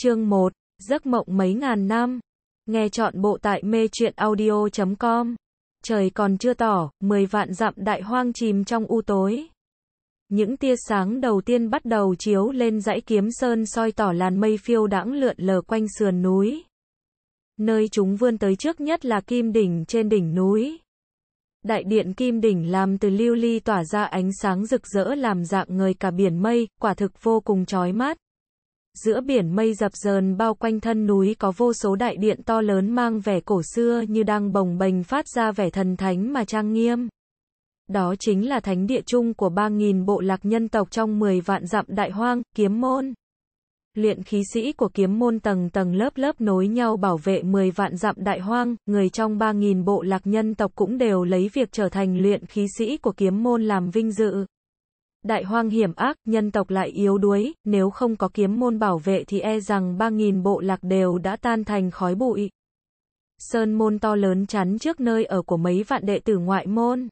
Chương 1. Giấc mộng mấy ngàn năm. Nghe chọn bộ tại mê truyện audio.com. Trời còn chưa tỏ, 10 vạn dặm đại hoang chìm trong u tối. Những tia sáng đầu tiên bắt đầu chiếu lên dãy kiếm sơn soi tỏ làn mây phiêu đãng lượn lờ quanh sườn núi. Nơi chúng vươn tới trước nhất là kim đỉnh trên đỉnh núi. Đại điện kim đỉnh làm từ lưu ly tỏa ra ánh sáng rực rỡ làm dạng người cả biển mây, quả thực vô cùng chói mắt giữa biển mây dập dờn bao quanh thân núi có vô số đại điện to lớn mang vẻ cổ xưa như đang bồng bềnh phát ra vẻ thần thánh mà trang nghiêm. Đó chính là thánh địa chung của 3.000 bộ lạc nhân tộc trong 10 vạn dặm đại hoang, kiếm môn. Luyện khí sĩ của kiếm môn tầng tầng lớp lớp nối nhau bảo vệ 10 vạn dặm đại hoang, người trong 3.000 bộ lạc nhân tộc cũng đều lấy việc trở thành luyện khí sĩ của kiếm môn làm vinh dự đại hoang hiểm ác, nhân tộc lại yếu đuối, nếu không có kiếm môn bảo vệ thì e rằng 3.000 bộ lạc đều đã tan thành khói bụi. Sơn môn to lớn chắn trước nơi ở của mấy vạn đệ tử ngoại môn.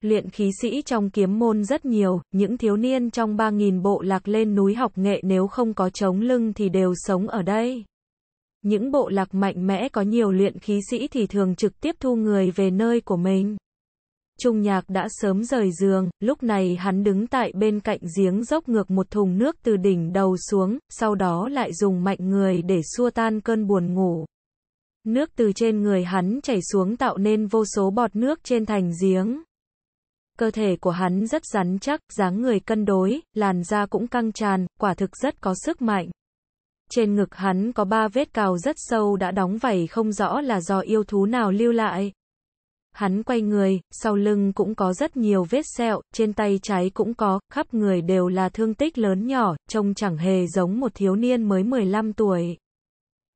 Luyện khí sĩ trong kiếm môn rất nhiều, những thiếu niên trong 3.000 bộ lạc lên núi học nghệ nếu không có chống lưng thì đều sống ở đây. Những bộ lạc mạnh mẽ có nhiều luyện khí sĩ thì thường trực tiếp thu người về nơi của mình. Trung nhạc đã sớm rời giường, lúc này hắn đứng tại bên cạnh giếng dốc ngược một thùng nước từ đỉnh đầu xuống, sau đó lại dùng mạnh người để xua tan cơn buồn ngủ. Nước từ trên người hắn chảy xuống tạo nên vô số bọt nước trên thành giếng. Cơ thể của hắn rất rắn chắc, dáng người cân đối, làn da cũng căng tràn, quả thực rất có sức mạnh. Trên ngực hắn có ba vết cào rất sâu đã đóng vảy không rõ là do yêu thú nào lưu lại, Hắn quay người, sau lưng cũng có rất nhiều vết sẹo, trên tay trái cũng có, khắp người đều là thương tích lớn nhỏ, trông chẳng hề giống một thiếu niên mới 15 tuổi.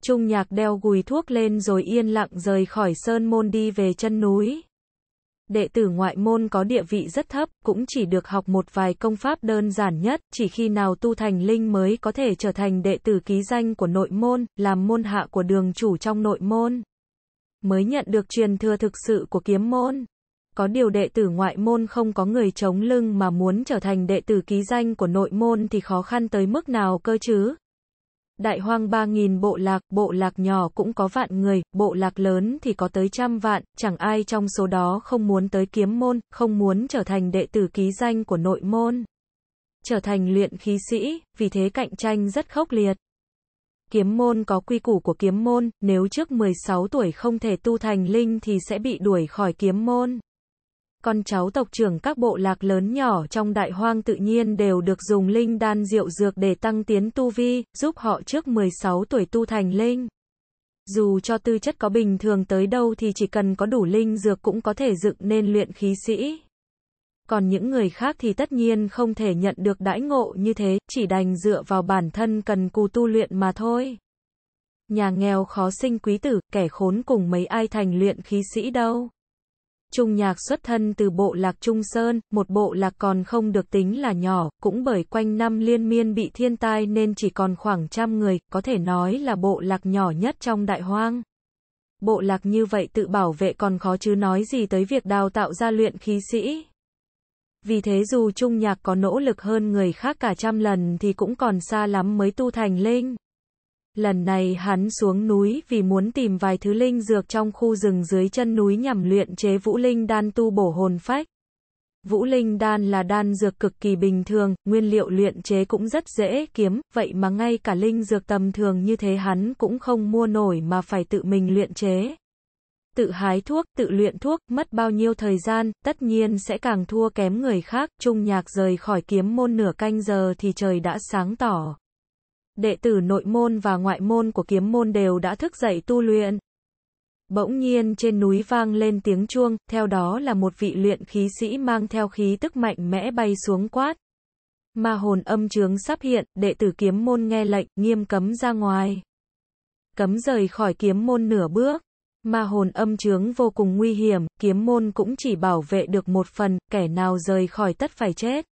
Trung nhạc đeo gùi thuốc lên rồi yên lặng rời khỏi sơn môn đi về chân núi. Đệ tử ngoại môn có địa vị rất thấp, cũng chỉ được học một vài công pháp đơn giản nhất, chỉ khi nào tu thành linh mới có thể trở thành đệ tử ký danh của nội môn, làm môn hạ của đường chủ trong nội môn mới nhận được truyền thừa thực sự của kiếm môn. Có điều đệ tử ngoại môn không có người chống lưng mà muốn trở thành đệ tử ký danh của nội môn thì khó khăn tới mức nào cơ chứ. Đại hoang ba nghìn bộ lạc, bộ lạc nhỏ cũng có vạn người, bộ lạc lớn thì có tới trăm vạn, chẳng ai trong số đó không muốn tới kiếm môn, không muốn trở thành đệ tử ký danh của nội môn. Trở thành luyện khí sĩ, vì thế cạnh tranh rất khốc liệt. Kiếm môn có quy củ của kiếm môn, nếu trước 16 tuổi không thể tu thành linh thì sẽ bị đuổi khỏi kiếm môn. Con cháu tộc trưởng các bộ lạc lớn nhỏ trong đại hoang tự nhiên đều được dùng linh đan rượu dược để tăng tiến tu vi, giúp họ trước 16 tuổi tu thành linh. Dù cho tư chất có bình thường tới đâu thì chỉ cần có đủ linh dược cũng có thể dựng nên luyện khí sĩ còn những người khác thì tất nhiên không thể nhận được đãi ngộ như thế, chỉ đành dựa vào bản thân cần cù tu luyện mà thôi. Nhà nghèo khó sinh quý tử, kẻ khốn cùng mấy ai thành luyện khí sĩ đâu. Trung nhạc xuất thân từ bộ lạc Trung Sơn, một bộ lạc còn không được tính là nhỏ, cũng bởi quanh năm liên miên bị thiên tai nên chỉ còn khoảng trăm người, có thể nói là bộ lạc nhỏ nhất trong đại hoang. Bộ lạc như vậy tự bảo vệ còn khó chứ nói gì tới việc đào tạo ra luyện khí sĩ vì thế dù Trung Nhạc có nỗ lực hơn người khác cả trăm lần thì cũng còn xa lắm mới tu thành linh. Lần này hắn xuống núi vì muốn tìm vài thứ linh dược trong khu rừng dưới chân núi nhằm luyện chế vũ linh đan tu bổ hồn phách. Vũ linh đan là đan dược cực kỳ bình thường, nguyên liệu luyện chế cũng rất dễ kiếm, vậy mà ngay cả linh dược tầm thường như thế hắn cũng không mua nổi mà phải tự mình luyện chế tự hái thuốc, tự luyện thuốc, mất bao nhiêu thời gian, tất nhiên sẽ càng thua kém người khác. Trung nhạc rời khỏi kiếm môn nửa canh giờ thì trời đã sáng tỏ. Đệ tử nội môn và ngoại môn của kiếm môn đều đã thức dậy tu luyện. Bỗng nhiên trên núi vang lên tiếng chuông, theo đó là một vị luyện khí sĩ mang theo khí tức mạnh mẽ bay xuống quát. Ma hồn âm trướng sắp hiện, đệ tử kiếm môn nghe lệnh, nghiêm cấm ra ngoài. Cấm rời khỏi kiếm môn nửa bước. Mà hồn âm trướng vô cùng nguy hiểm, kiếm môn cũng chỉ bảo vệ được một phần, kẻ nào rời khỏi tất phải chết.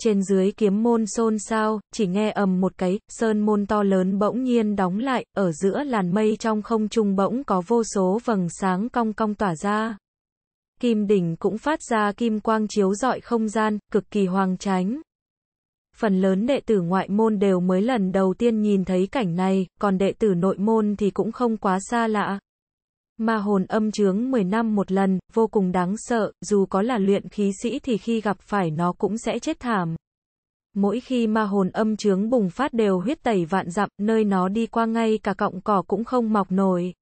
Trên dưới kiếm môn xôn xao, chỉ nghe ầm một cái, sơn môn to lớn bỗng nhiên đóng lại, ở giữa làn mây trong không trung bỗng có vô số vầng sáng cong cong tỏa ra. Kim đỉnh cũng phát ra kim quang chiếu rọi không gian, cực kỳ hoàng tránh. Phần lớn đệ tử ngoại môn đều mới lần đầu tiên nhìn thấy cảnh này, còn đệ tử nội môn thì cũng không quá xa lạ. Ma hồn âm trướng 10 năm một lần, vô cùng đáng sợ, dù có là luyện khí sĩ thì khi gặp phải nó cũng sẽ chết thảm. Mỗi khi ma hồn âm trướng bùng phát đều huyết tẩy vạn dặm, nơi nó đi qua ngay cả cọng cỏ cũng không mọc nổi.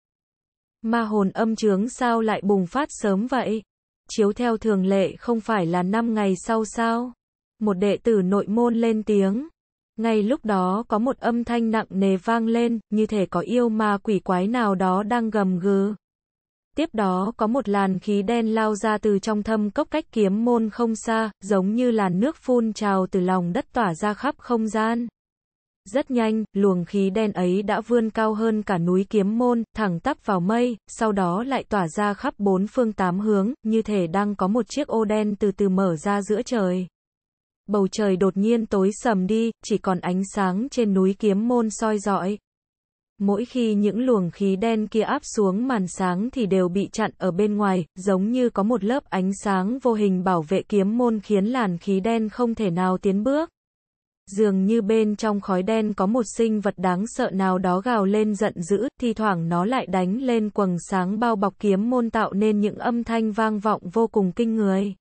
Ma hồn âm trướng sao lại bùng phát sớm vậy? Chiếu theo thường lệ không phải là 5 ngày sau sao? Một đệ tử nội môn lên tiếng. Ngay lúc đó có một âm thanh nặng nề vang lên, như thể có yêu ma quỷ quái nào đó đang gầm gừ. Tiếp đó có một làn khí đen lao ra từ trong thâm cốc cách kiếm môn không xa, giống như làn nước phun trào từ lòng đất tỏa ra khắp không gian. Rất nhanh, luồng khí đen ấy đã vươn cao hơn cả núi kiếm môn, thẳng tắp vào mây, sau đó lại tỏa ra khắp bốn phương tám hướng, như thể đang có một chiếc ô đen từ từ mở ra giữa trời bầu trời đột nhiên tối sầm đi, chỉ còn ánh sáng trên núi kiếm môn soi dọi. Mỗi khi những luồng khí đen kia áp xuống màn sáng thì đều bị chặn ở bên ngoài, giống như có một lớp ánh sáng vô hình bảo vệ kiếm môn khiến làn khí đen không thể nào tiến bước. Dường như bên trong khói đen có một sinh vật đáng sợ nào đó gào lên giận dữ, thi thoảng nó lại đánh lên quầng sáng bao bọc kiếm môn tạo nên những âm thanh vang vọng vô cùng kinh người.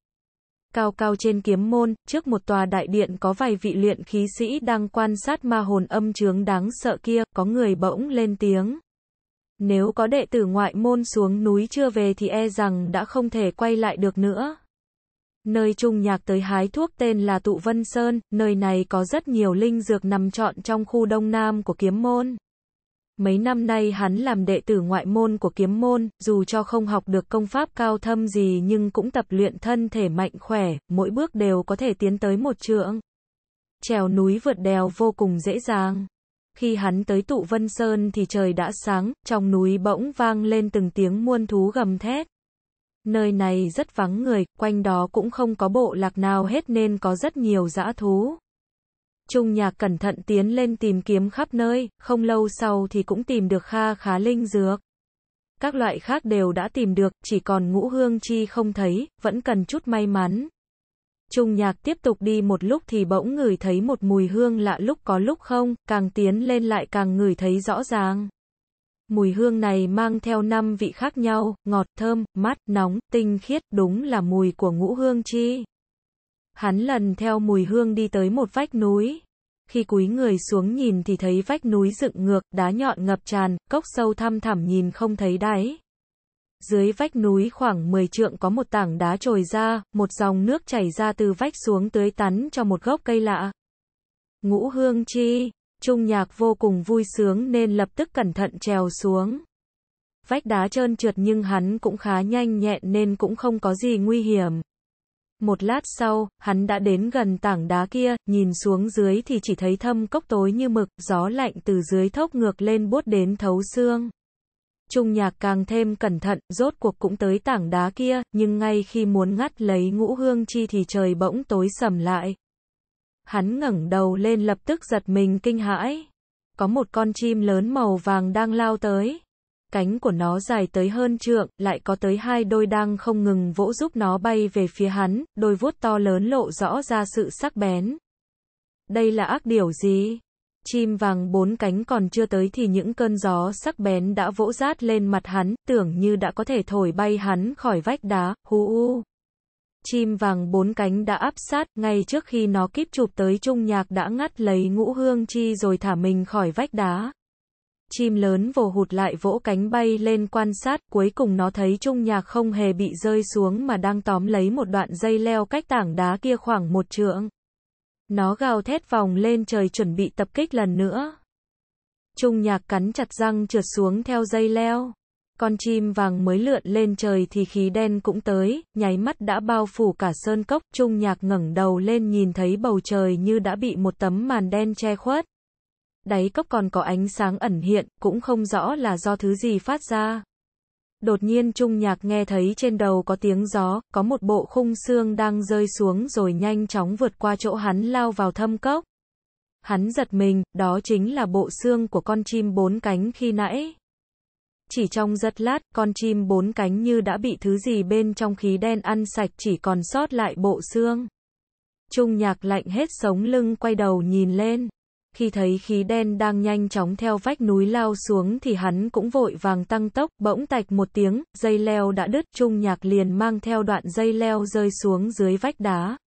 Cao cao trên kiếm môn, trước một tòa đại điện có vài vị luyện khí sĩ đang quan sát ma hồn âm trướng đáng sợ kia, có người bỗng lên tiếng. Nếu có đệ tử ngoại môn xuống núi chưa về thì e rằng đã không thể quay lại được nữa. Nơi trung nhạc tới hái thuốc tên là Tụ Vân Sơn, nơi này có rất nhiều linh dược nằm trọn trong khu đông nam của kiếm môn. Mấy năm nay hắn làm đệ tử ngoại môn của kiếm môn, dù cho không học được công pháp cao thâm gì nhưng cũng tập luyện thân thể mạnh khỏe, mỗi bước đều có thể tiến tới một trượng. Trèo núi vượt đèo vô cùng dễ dàng. Khi hắn tới tụ Vân Sơn thì trời đã sáng, trong núi bỗng vang lên từng tiếng muôn thú gầm thét. Nơi này rất vắng người, quanh đó cũng không có bộ lạc nào hết nên có rất nhiều dã thú. Trung Nhạc cẩn thận tiến lên tìm kiếm khắp nơi, không lâu sau thì cũng tìm được kha khá linh dược. Các loại khác đều đã tìm được, chỉ còn ngũ hương chi không thấy, vẫn cần chút may mắn. Trung Nhạc tiếp tục đi một lúc thì bỗng ngửi thấy một mùi hương lạ lúc có lúc không, càng tiến lên lại càng ngửi thấy rõ ràng. Mùi hương này mang theo năm vị khác nhau, ngọt, thơm, mát, nóng, tinh khiết, đúng là mùi của ngũ hương chi. Hắn lần theo mùi hương đi tới một vách núi. Khi cúi người xuống nhìn thì thấy vách núi dựng ngược, đá nhọn ngập tràn, cốc sâu thăm thẳm nhìn không thấy đáy. Dưới vách núi khoảng 10 trượng có một tảng đá trồi ra, một dòng nước chảy ra từ vách xuống tưới tắn cho một gốc cây lạ. Ngũ hương chi, trung nhạc vô cùng vui sướng nên lập tức cẩn thận trèo xuống. Vách đá trơn trượt nhưng hắn cũng khá nhanh nhẹn nên cũng không có gì nguy hiểm. Một lát sau, hắn đã đến gần tảng đá kia, nhìn xuống dưới thì chỉ thấy thâm cốc tối như mực, gió lạnh từ dưới thốc ngược lên buốt đến thấu xương. Trung nhạc càng thêm cẩn thận, rốt cuộc cũng tới tảng đá kia, nhưng ngay khi muốn ngắt lấy ngũ hương chi thì trời bỗng tối sầm lại. Hắn ngẩng đầu lên lập tức giật mình kinh hãi. Có một con chim lớn màu vàng đang lao tới cánh của nó dài tới hơn trượng, lại có tới hai đôi đang không ngừng vỗ giúp nó bay về phía hắn, đôi vuốt to lớn lộ rõ ra sự sắc bén. Đây là ác điều gì? Chim vàng bốn cánh còn chưa tới thì những cơn gió sắc bén đã vỗ rát lên mặt hắn, tưởng như đã có thể thổi bay hắn khỏi vách đá, hú u. Chim vàng bốn cánh đã áp sát, ngay trước khi nó kíp chụp tới trung nhạc đã ngắt lấy ngũ hương chi rồi thả mình khỏi vách đá chim lớn vồ hụt lại vỗ cánh bay lên quan sát, cuối cùng nó thấy trung nhạc không hề bị rơi xuống mà đang tóm lấy một đoạn dây leo cách tảng đá kia khoảng một trượng. Nó gào thét vòng lên trời chuẩn bị tập kích lần nữa. Trung nhạc cắn chặt răng trượt xuống theo dây leo. Con chim vàng mới lượn lên trời thì khí đen cũng tới, nháy mắt đã bao phủ cả sơn cốc. Trung nhạc ngẩng đầu lên nhìn thấy bầu trời như đã bị một tấm màn đen che khuất đáy cốc còn có ánh sáng ẩn hiện, cũng không rõ là do thứ gì phát ra. Đột nhiên Trung Nhạc nghe thấy trên đầu có tiếng gió, có một bộ khung xương đang rơi xuống rồi nhanh chóng vượt qua chỗ hắn lao vào thâm cốc. Hắn giật mình, đó chính là bộ xương của con chim bốn cánh khi nãy. Chỉ trong giật lát, con chim bốn cánh như đã bị thứ gì bên trong khí đen ăn sạch chỉ còn sót lại bộ xương. Trung nhạc lạnh hết sống lưng quay đầu nhìn lên khi thấy khí đen đang nhanh chóng theo vách núi lao xuống thì hắn cũng vội vàng tăng tốc, bỗng tạch một tiếng, dây leo đã đứt, trung nhạc liền mang theo đoạn dây leo rơi xuống dưới vách đá.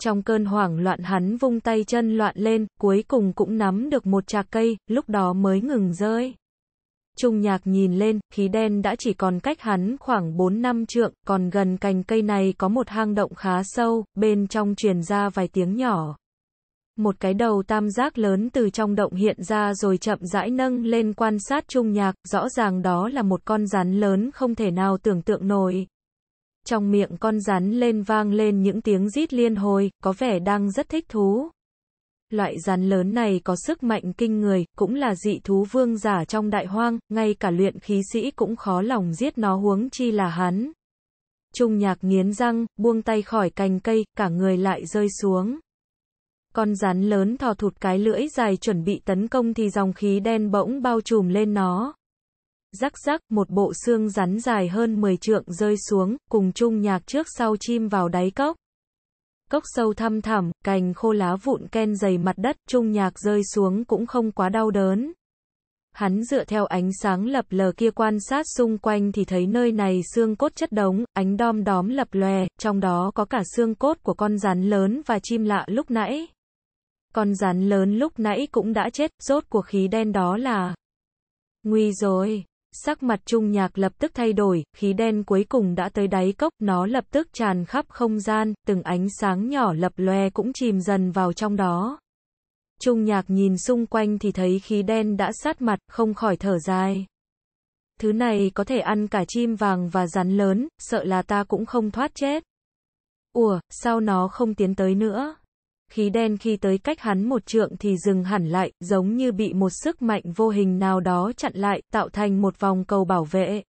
Trong cơn hoảng loạn hắn vung tay chân loạn lên, cuối cùng cũng nắm được một chạc cây, lúc đó mới ngừng rơi. Trung nhạc nhìn lên, khí đen đã chỉ còn cách hắn khoảng 4 năm trượng, còn gần cành cây này có một hang động khá sâu, bên trong truyền ra vài tiếng nhỏ một cái đầu tam giác lớn từ trong động hiện ra rồi chậm rãi nâng lên quan sát trung nhạc, rõ ràng đó là một con rắn lớn không thể nào tưởng tượng nổi. Trong miệng con rắn lên vang lên những tiếng rít liên hồi, có vẻ đang rất thích thú. Loại rắn lớn này có sức mạnh kinh người, cũng là dị thú vương giả trong đại hoang, ngay cả luyện khí sĩ cũng khó lòng giết nó huống chi là hắn. Trung nhạc nghiến răng, buông tay khỏi cành cây, cả người lại rơi xuống. Con rắn lớn thò thụt cái lưỡi dài chuẩn bị tấn công thì dòng khí đen bỗng bao trùm lên nó. Rắc rắc, một bộ xương rắn dài hơn 10 trượng rơi xuống, cùng chung nhạc trước sau chim vào đáy cốc. Cốc sâu thăm thẳm, cành khô lá vụn ken dày mặt đất, chung nhạc rơi xuống cũng không quá đau đớn. Hắn dựa theo ánh sáng lập lờ kia quan sát xung quanh thì thấy nơi này xương cốt chất đống, ánh đom đóm lập lòe, trong đó có cả xương cốt của con rắn lớn và chim lạ lúc nãy. Con rắn lớn lúc nãy cũng đã chết, rốt cuộc khí đen đó là... Nguy rồi. Sắc mặt trung nhạc lập tức thay đổi, khí đen cuối cùng đã tới đáy cốc, nó lập tức tràn khắp không gian, từng ánh sáng nhỏ lập loe cũng chìm dần vào trong đó. Trung nhạc nhìn xung quanh thì thấy khí đen đã sát mặt, không khỏi thở dài. Thứ này có thể ăn cả chim vàng và rắn lớn, sợ là ta cũng không thoát chết. Ủa, sao nó không tiến tới nữa? khí đen khi tới cách hắn một trượng thì dừng hẳn lại, giống như bị một sức mạnh vô hình nào đó chặn lại, tạo thành một vòng cầu bảo vệ.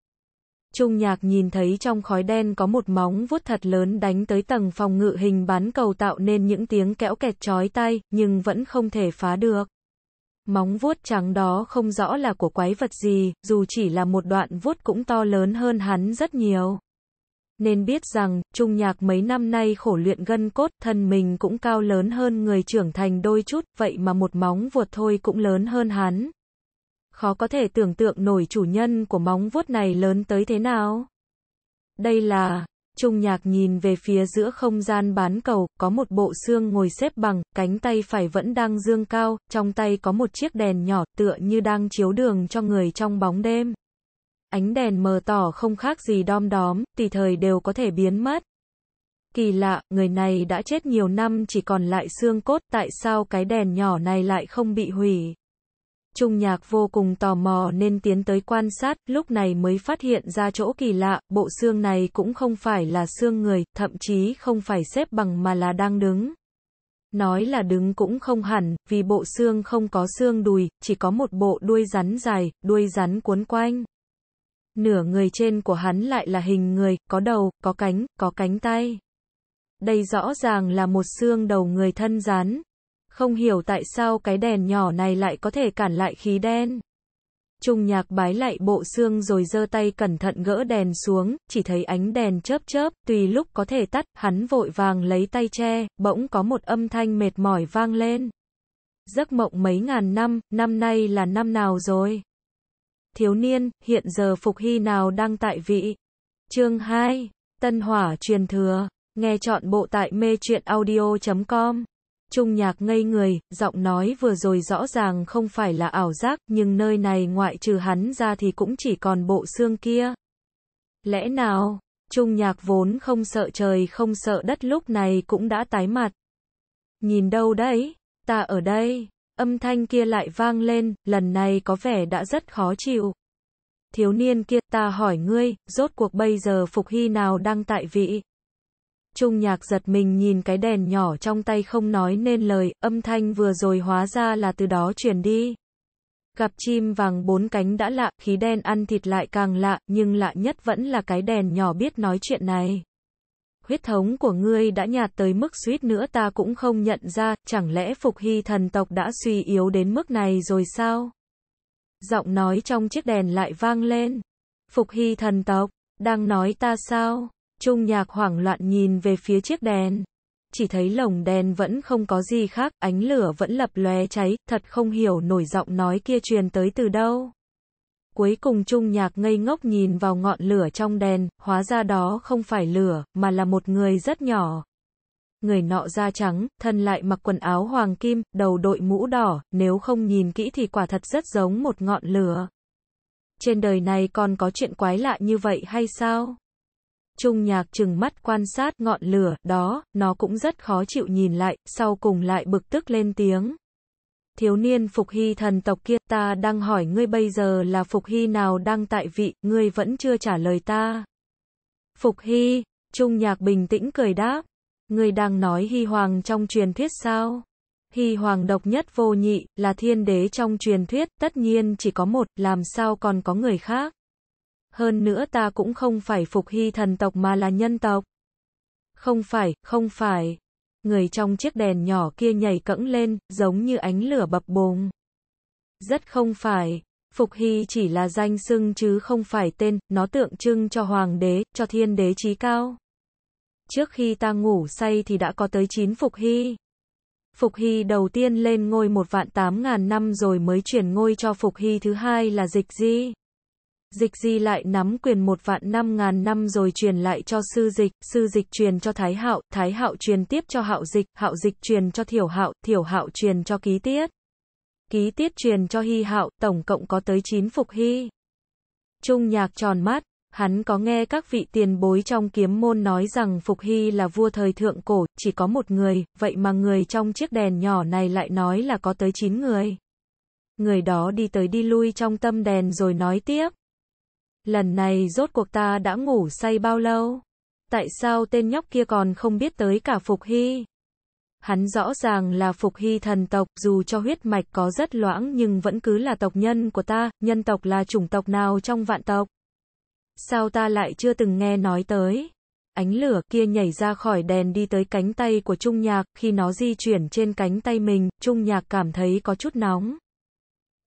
Trung nhạc nhìn thấy trong khói đen có một móng vuốt thật lớn đánh tới tầng phòng ngự hình bán cầu tạo nên những tiếng kẽo kẹt chói tai, nhưng vẫn không thể phá được. Móng vuốt trắng đó không rõ là của quái vật gì, dù chỉ là một đoạn vuốt cũng to lớn hơn hắn rất nhiều nên biết rằng, trung nhạc mấy năm nay khổ luyện gân cốt, thân mình cũng cao lớn hơn người trưởng thành đôi chút, vậy mà một móng vuột thôi cũng lớn hơn hắn. Khó có thể tưởng tượng nổi chủ nhân của móng vuốt này lớn tới thế nào. Đây là, trung nhạc nhìn về phía giữa không gian bán cầu, có một bộ xương ngồi xếp bằng, cánh tay phải vẫn đang dương cao, trong tay có một chiếc đèn nhỏ tựa như đang chiếu đường cho người trong bóng đêm ánh đèn mờ tỏ không khác gì đom đóm, tỷ thời đều có thể biến mất. Kỳ lạ, người này đã chết nhiều năm chỉ còn lại xương cốt, tại sao cái đèn nhỏ này lại không bị hủy? Trung nhạc vô cùng tò mò nên tiến tới quan sát, lúc này mới phát hiện ra chỗ kỳ lạ, bộ xương này cũng không phải là xương người, thậm chí không phải xếp bằng mà là đang đứng. Nói là đứng cũng không hẳn, vì bộ xương không có xương đùi, chỉ có một bộ đuôi rắn dài, đuôi rắn cuốn quanh. Nửa người trên của hắn lại là hình người, có đầu, có cánh, có cánh tay. Đây rõ ràng là một xương đầu người thân rắn. Không hiểu tại sao cái đèn nhỏ này lại có thể cản lại khí đen. Trung nhạc bái lại bộ xương rồi giơ tay cẩn thận gỡ đèn xuống, chỉ thấy ánh đèn chớp chớp, tùy lúc có thể tắt, hắn vội vàng lấy tay che, bỗng có một âm thanh mệt mỏi vang lên. Giấc mộng mấy ngàn năm, năm nay là năm nào rồi? thiếu niên, hiện giờ Phục Hy nào đang tại vị? Chương 2. Tân Hỏa truyền thừa. Nghe chọn bộ tại mê truyện audio.com. Trung nhạc ngây người, giọng nói vừa rồi rõ ràng không phải là ảo giác, nhưng nơi này ngoại trừ hắn ra thì cũng chỉ còn bộ xương kia. Lẽ nào, trung nhạc vốn không sợ trời không sợ đất lúc này cũng đã tái mặt. Nhìn đâu đấy, ta ở đây, Âm thanh kia lại vang lên, lần này có vẻ đã rất khó chịu. Thiếu niên kia, ta hỏi ngươi, rốt cuộc bây giờ Phục Hy nào đang tại vị? Trung nhạc giật mình nhìn cái đèn nhỏ trong tay không nói nên lời, âm thanh vừa rồi hóa ra là từ đó chuyển đi. Gặp chim vàng bốn cánh đã lạ, khí đen ăn thịt lại càng lạ, nhưng lạ nhất vẫn là cái đèn nhỏ biết nói chuyện này huyết thống của ngươi đã nhạt tới mức suýt nữa ta cũng không nhận ra, chẳng lẽ phục hy thần tộc đã suy yếu đến mức này rồi sao? Giọng nói trong chiếc đèn lại vang lên. Phục hy thần tộc, đang nói ta sao? Trung nhạc hoảng loạn nhìn về phía chiếc đèn. Chỉ thấy lồng đèn vẫn không có gì khác, ánh lửa vẫn lập lóe cháy, thật không hiểu nổi giọng nói kia truyền tới từ đâu cuối cùng Trung Nhạc ngây ngốc nhìn vào ngọn lửa trong đèn, hóa ra đó không phải lửa, mà là một người rất nhỏ. Người nọ da trắng, thân lại mặc quần áo hoàng kim, đầu đội mũ đỏ, nếu không nhìn kỹ thì quả thật rất giống một ngọn lửa. Trên đời này còn có chuyện quái lạ như vậy hay sao? Trung nhạc chừng mắt quan sát ngọn lửa, đó, nó cũng rất khó chịu nhìn lại, sau cùng lại bực tức lên tiếng thiếu niên phục hy thần tộc kia ta đang hỏi ngươi bây giờ là phục hy nào đang tại vị, ngươi vẫn chưa trả lời ta. Phục hy, trung nhạc bình tĩnh cười đáp, ngươi đang nói hy hoàng trong truyền thuyết sao? Hy hoàng độc nhất vô nhị, là thiên đế trong truyền thuyết, tất nhiên chỉ có một, làm sao còn có người khác. Hơn nữa ta cũng không phải phục hy thần tộc mà là nhân tộc. Không phải, không phải, Người trong chiếc đèn nhỏ kia nhảy cẫng lên, giống như ánh lửa bập bùng. Rất không phải, Phục Hy chỉ là danh xưng chứ không phải tên, nó tượng trưng cho hoàng đế, cho thiên đế trí cao. Trước khi ta ngủ say thì đã có tới 9 Phục Hy. Phục Hy đầu tiên lên ngôi một vạn tám ngàn năm rồi mới chuyển ngôi cho Phục Hy thứ hai là Dịch Di dịch di lại nắm quyền một vạn năm ngàn năm rồi truyền lại cho sư dịch, sư dịch truyền cho thái hạo, thái hạo truyền tiếp cho hạo dịch, hạo dịch truyền cho thiểu hạo, thiểu hạo truyền cho ký tiết. Ký tiết truyền cho hy hạo, tổng cộng có tới 9 phục hy. Trung nhạc tròn mắt, hắn có nghe các vị tiền bối trong kiếm môn nói rằng Phục Hy là vua thời thượng cổ, chỉ có một người, vậy mà người trong chiếc đèn nhỏ này lại nói là có tới 9 người. Người đó đi tới đi lui trong tâm đèn rồi nói tiếp. Lần này rốt cuộc ta đã ngủ say bao lâu? Tại sao tên nhóc kia còn không biết tới cả Phục Hy? Hắn rõ ràng là Phục Hy thần tộc, dù cho huyết mạch có rất loãng nhưng vẫn cứ là tộc nhân của ta, nhân tộc là chủng tộc nào trong vạn tộc? Sao ta lại chưa từng nghe nói tới? Ánh lửa kia nhảy ra khỏi đèn đi tới cánh tay của Trung Nhạc, khi nó di chuyển trên cánh tay mình, Trung Nhạc cảm thấy có chút nóng.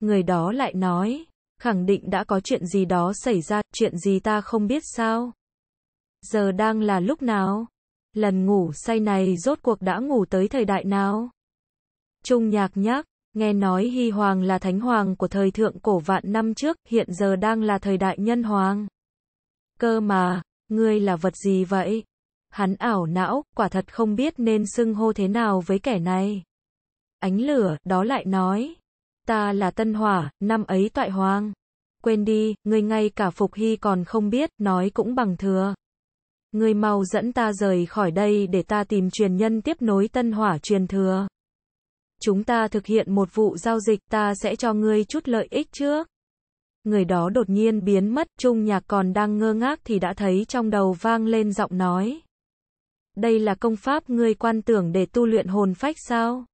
Người đó lại nói, khẳng định đã có chuyện gì đó xảy ra, chuyện gì ta không biết sao. Giờ đang là lúc nào? Lần ngủ say này rốt cuộc đã ngủ tới thời đại nào? Trung nhạc nhắc nghe nói Hy Hoàng là thánh hoàng của thời thượng cổ vạn năm trước, hiện giờ đang là thời đại nhân hoàng. Cơ mà, ngươi là vật gì vậy? Hắn ảo não, quả thật không biết nên xưng hô thế nào với kẻ này. Ánh lửa, đó lại nói ta là tân hỏa, năm ấy toại hoang. Quên đi, người ngay cả Phục Hy còn không biết, nói cũng bằng thừa. người mau dẫn ta rời khỏi đây để ta tìm truyền nhân tiếp nối tân hỏa truyền thừa. Chúng ta thực hiện một vụ giao dịch ta sẽ cho ngươi chút lợi ích trước. Người đó đột nhiên biến mất, trung nhạc còn đang ngơ ngác thì đã thấy trong đầu vang lên giọng nói. Đây là công pháp ngươi quan tưởng để tu luyện hồn phách sao?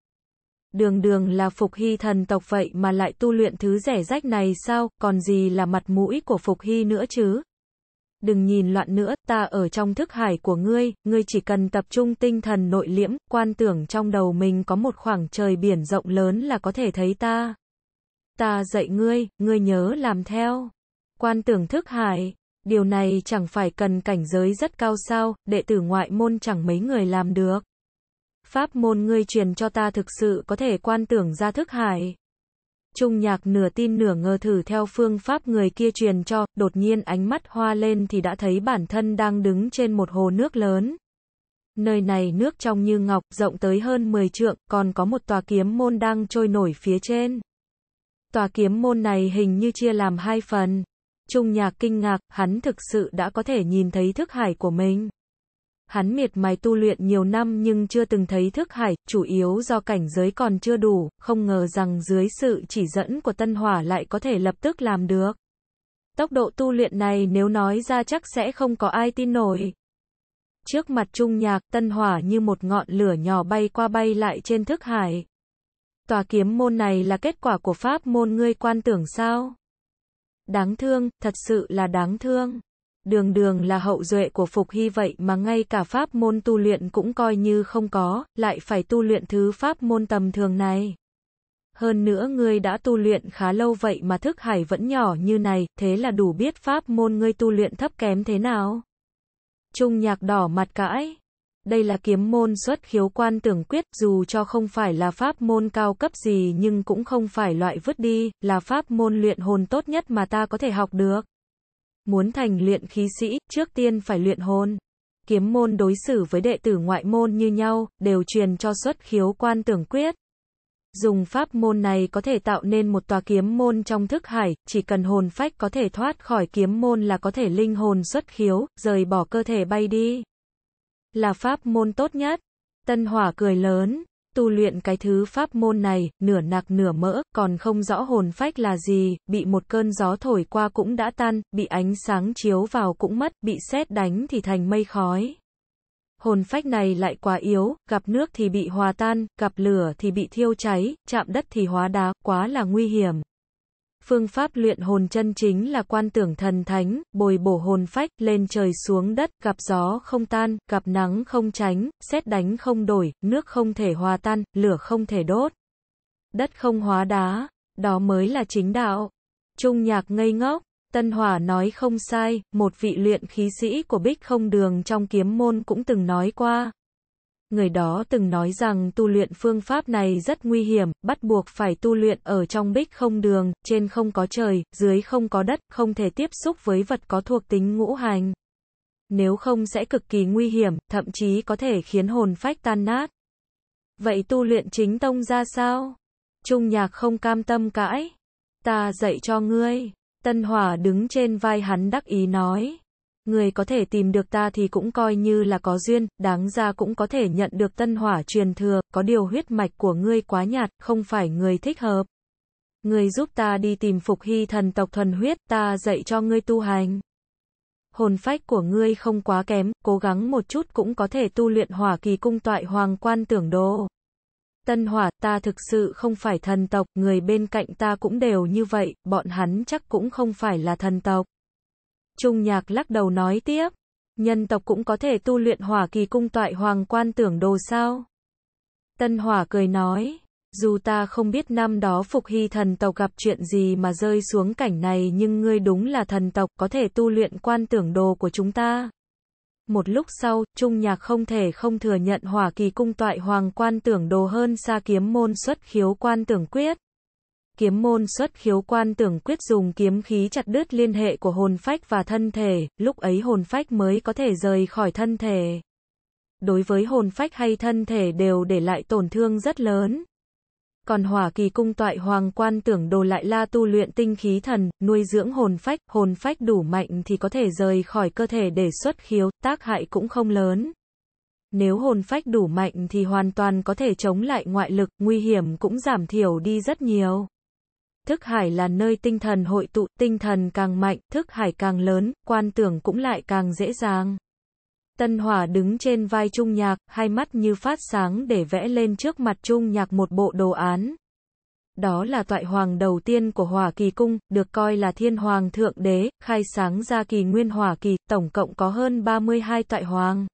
đường đường là phục hy thần tộc vậy mà lại tu luyện thứ rẻ rách này sao, còn gì là mặt mũi của phục hy nữa chứ. Đừng nhìn loạn nữa, ta ở trong thức hải của ngươi, ngươi chỉ cần tập trung tinh thần nội liễm, quan tưởng trong đầu mình có một khoảng trời biển rộng lớn là có thể thấy ta. Ta dạy ngươi, ngươi nhớ làm theo. Quan tưởng thức hải, điều này chẳng phải cần cảnh giới rất cao sao, đệ tử ngoại môn chẳng mấy người làm được pháp môn ngươi truyền cho ta thực sự có thể quan tưởng ra thức hải. Trung nhạc nửa tin nửa ngờ thử theo phương pháp người kia truyền cho, đột nhiên ánh mắt hoa lên thì đã thấy bản thân đang đứng trên một hồ nước lớn. Nơi này nước trong như ngọc, rộng tới hơn 10 trượng, còn có một tòa kiếm môn đang trôi nổi phía trên. Tòa kiếm môn này hình như chia làm hai phần. Trung nhạc kinh ngạc, hắn thực sự đã có thể nhìn thấy thức hải của mình. Hắn miệt mài tu luyện nhiều năm nhưng chưa từng thấy thức hải, chủ yếu do cảnh giới còn chưa đủ, không ngờ rằng dưới sự chỉ dẫn của tân hỏa lại có thể lập tức làm được. Tốc độ tu luyện này nếu nói ra chắc sẽ không có ai tin nổi. Trước mặt trung nhạc, tân hỏa như một ngọn lửa nhỏ bay qua bay lại trên thức hải. Tòa kiếm môn này là kết quả của pháp môn ngươi quan tưởng sao? Đáng thương, thật sự là đáng thương đường đường là hậu duệ của Phục Hy vậy mà ngay cả pháp môn tu luyện cũng coi như không có, lại phải tu luyện thứ pháp môn tầm thường này. Hơn nữa ngươi đã tu luyện khá lâu vậy mà thức hải vẫn nhỏ như này, thế là đủ biết pháp môn ngươi tu luyện thấp kém thế nào. Trung nhạc đỏ mặt cãi. Đây là kiếm môn xuất khiếu quan tưởng quyết, dù cho không phải là pháp môn cao cấp gì nhưng cũng không phải loại vứt đi, là pháp môn luyện hồn tốt nhất mà ta có thể học được. Muốn thành luyện khí sĩ, trước tiên phải luyện hôn Kiếm môn đối xử với đệ tử ngoại môn như nhau, đều truyền cho xuất khiếu quan tưởng quyết. Dùng pháp môn này có thể tạo nên một tòa kiếm môn trong thức hải, chỉ cần hồn phách có thể thoát khỏi kiếm môn là có thể linh hồn xuất khiếu, rời bỏ cơ thể bay đi. Là pháp môn tốt nhất. Tân Hỏa cười lớn, tu luyện cái thứ pháp môn này, nửa nạc nửa mỡ, còn không rõ hồn phách là gì, bị một cơn gió thổi qua cũng đã tan, bị ánh sáng chiếu vào cũng mất, bị sét đánh thì thành mây khói. Hồn phách này lại quá yếu, gặp nước thì bị hòa tan, gặp lửa thì bị thiêu cháy, chạm đất thì hóa đá, quá là nguy hiểm. Phương pháp luyện hồn chân chính là quan tưởng thần thánh, bồi bổ hồn phách, lên trời xuống đất, gặp gió không tan, gặp nắng không tránh, xét đánh không đổi, nước không thể hòa tan, lửa không thể đốt. Đất không hóa đá, đó mới là chính đạo. Trung nhạc ngây ngốc, Tân Hòa nói không sai, một vị luyện khí sĩ của Bích không đường trong kiếm môn cũng từng nói qua, người đó từng nói rằng tu luyện phương pháp này rất nguy hiểm, bắt buộc phải tu luyện ở trong bích không đường, trên không có trời, dưới không có đất, không thể tiếp xúc với vật có thuộc tính ngũ hành. Nếu không sẽ cực kỳ nguy hiểm, thậm chí có thể khiến hồn phách tan nát. Vậy tu luyện chính tông ra sao? Trung nhạc không cam tâm cãi. Ta dạy cho ngươi. Tân hỏa đứng trên vai hắn đắc ý nói. Người có thể tìm được ta thì cũng coi như là có duyên, đáng ra cũng có thể nhận được tân hỏa truyền thừa, có điều huyết mạch của ngươi quá nhạt, không phải người thích hợp. Ngươi giúp ta đi tìm phục hy thần tộc thuần huyết, ta dạy cho ngươi tu hành. Hồn phách của ngươi không quá kém, cố gắng một chút cũng có thể tu luyện hỏa kỳ cung toại hoàng quan tưởng đồ. Tân hỏa, ta thực sự không phải thần tộc, người bên cạnh ta cũng đều như vậy, bọn hắn chắc cũng không phải là thần tộc. Trung nhạc lắc đầu nói tiếp, nhân tộc cũng có thể tu luyện hỏa kỳ cung toại hoàng quan tưởng đồ sao? Tân hỏa cười nói, dù ta không biết năm đó phục hy thần tộc gặp chuyện gì mà rơi xuống cảnh này nhưng ngươi đúng là thần tộc có thể tu luyện quan tưởng đồ của chúng ta. Một lúc sau, Trung Nhạc không thể không thừa nhận hỏa kỳ cung toại hoàng quan tưởng đồ hơn xa kiếm môn xuất khiếu quan tưởng quyết kiếm môn xuất khiếu quan tưởng quyết dùng kiếm khí chặt đứt liên hệ của hồn phách và thân thể, lúc ấy hồn phách mới có thể rời khỏi thân thể. Đối với hồn phách hay thân thể đều để lại tổn thương rất lớn. Còn hỏa kỳ cung toại hoàng quan tưởng đồ lại la tu luyện tinh khí thần, nuôi dưỡng hồn phách, hồn phách đủ mạnh thì có thể rời khỏi cơ thể để xuất khiếu, tác hại cũng không lớn. Nếu hồn phách đủ mạnh thì hoàn toàn có thể chống lại ngoại lực, nguy hiểm cũng giảm thiểu đi rất nhiều. Thức hải là nơi tinh thần hội tụ, tinh thần càng mạnh, thức hải càng lớn, quan tưởng cũng lại càng dễ dàng. Tân Hỏa đứng trên vai Trung Nhạc, hai mắt như phát sáng để vẽ lên trước mặt Trung Nhạc một bộ đồ án. Đó là toại hoàng đầu tiên của Hỏa Kỳ Cung, được coi là thiên hoàng thượng đế, khai sáng ra kỳ nguyên Hỏa Kỳ, tổng cộng có hơn 32 toại hoàng.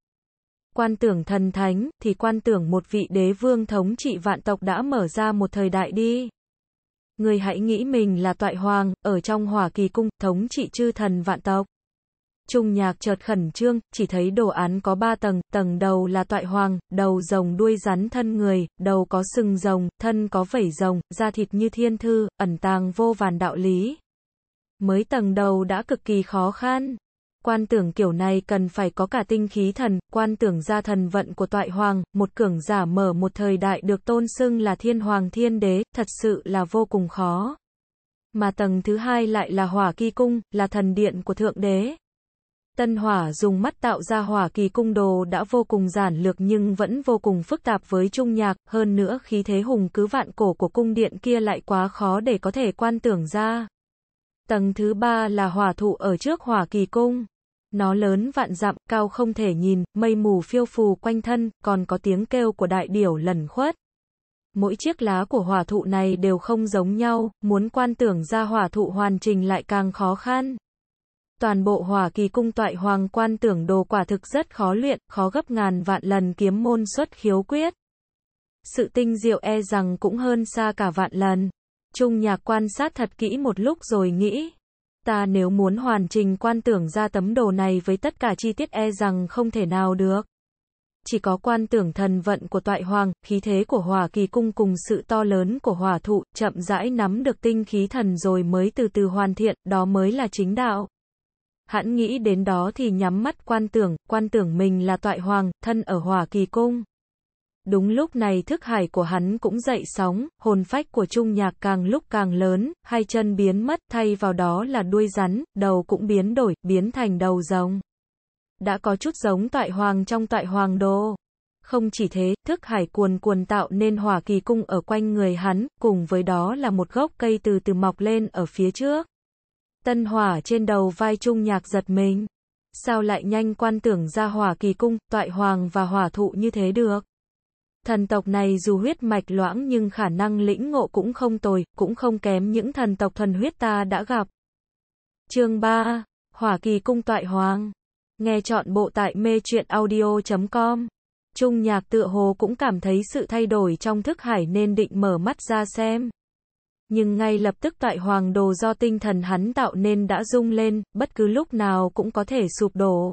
Quan tưởng thần thánh, thì quan tưởng một vị đế vương thống trị vạn tộc đã mở ra một thời đại đi. Người hãy nghĩ mình là toại hoàng, ở trong hỏa kỳ cung, thống trị chư thần vạn tộc. Trung nhạc chợt khẩn trương, chỉ thấy đồ án có ba tầng, tầng đầu là toại hoàng, đầu rồng đuôi rắn thân người, đầu có sừng rồng, thân có vảy rồng, da thịt như thiên thư, ẩn tàng vô vàn đạo lý. Mới tầng đầu đã cực kỳ khó khăn, quan tưởng kiểu này cần phải có cả tinh khí thần, quan tưởng ra thần vận của toại hoàng, một cường giả mở một thời đại được tôn xưng là thiên hoàng thiên đế, thật sự là vô cùng khó. Mà tầng thứ hai lại là hỏa kỳ cung, là thần điện của thượng đế. Tân hỏa dùng mắt tạo ra hỏa kỳ cung đồ đã vô cùng giản lược nhưng vẫn vô cùng phức tạp với trung nhạc, hơn nữa khí thế hùng cứ vạn cổ của cung điện kia lại quá khó để có thể quan tưởng ra. Tầng thứ ba là hỏa thụ ở trước hỏa kỳ cung. Nó lớn vạn dặm, cao không thể nhìn, mây mù phiêu phù quanh thân, còn có tiếng kêu của đại điểu lẩn khuất. Mỗi chiếc lá của hỏa thụ này đều không giống nhau, muốn quan tưởng ra hỏa thụ hoàn trình lại càng khó khăn. Toàn bộ hỏa kỳ cung toại hoàng quan tưởng đồ quả thực rất khó luyện, khó gấp ngàn vạn lần kiếm môn xuất khiếu quyết. Sự tinh diệu e rằng cũng hơn xa cả vạn lần. Trung nhạc quan sát thật kỹ một lúc rồi nghĩ. Ta nếu muốn hoàn chỉnh quan tưởng ra tấm đồ này với tất cả chi tiết e rằng không thể nào được. Chỉ có quan tưởng thần vận của toại hoàng, khí thế của hỏa kỳ cung cùng sự to lớn của hỏa thụ, chậm rãi nắm được tinh khí thần rồi mới từ từ hoàn thiện, đó mới là chính đạo. Hãn nghĩ đến đó thì nhắm mắt quan tưởng, quan tưởng mình là toại hoàng, thân ở hỏa kỳ cung. Đúng lúc này thức hải của hắn cũng dậy sóng, hồn phách của trung nhạc càng lúc càng lớn, hai chân biến mất, thay vào đó là đuôi rắn, đầu cũng biến đổi, biến thành đầu rồng. Đã có chút giống tại hoàng trong tại hoàng đô. Không chỉ thế, thức hải cuồn cuồn tạo nên hỏa kỳ cung ở quanh người hắn, cùng với đó là một gốc cây từ từ mọc lên ở phía trước. Tân hỏa trên đầu vai trung nhạc giật mình. Sao lại nhanh quan tưởng ra hỏa kỳ cung, toại hoàng và hỏa thụ như thế được? Thần tộc này dù huyết mạch loãng nhưng khả năng lĩnh ngộ cũng không tồi, cũng không kém những thần tộc thần huyết ta đã gặp. Chương 3. Hỏa kỳ cung toại hoàng. Nghe chọn bộ tại mê truyện audio.com. Trung nhạc tựa hồ cũng cảm thấy sự thay đổi trong thức hải nên định mở mắt ra xem. Nhưng ngay lập tức toại hoàng đồ do tinh thần hắn tạo nên đã rung lên, bất cứ lúc nào cũng có thể sụp đổ.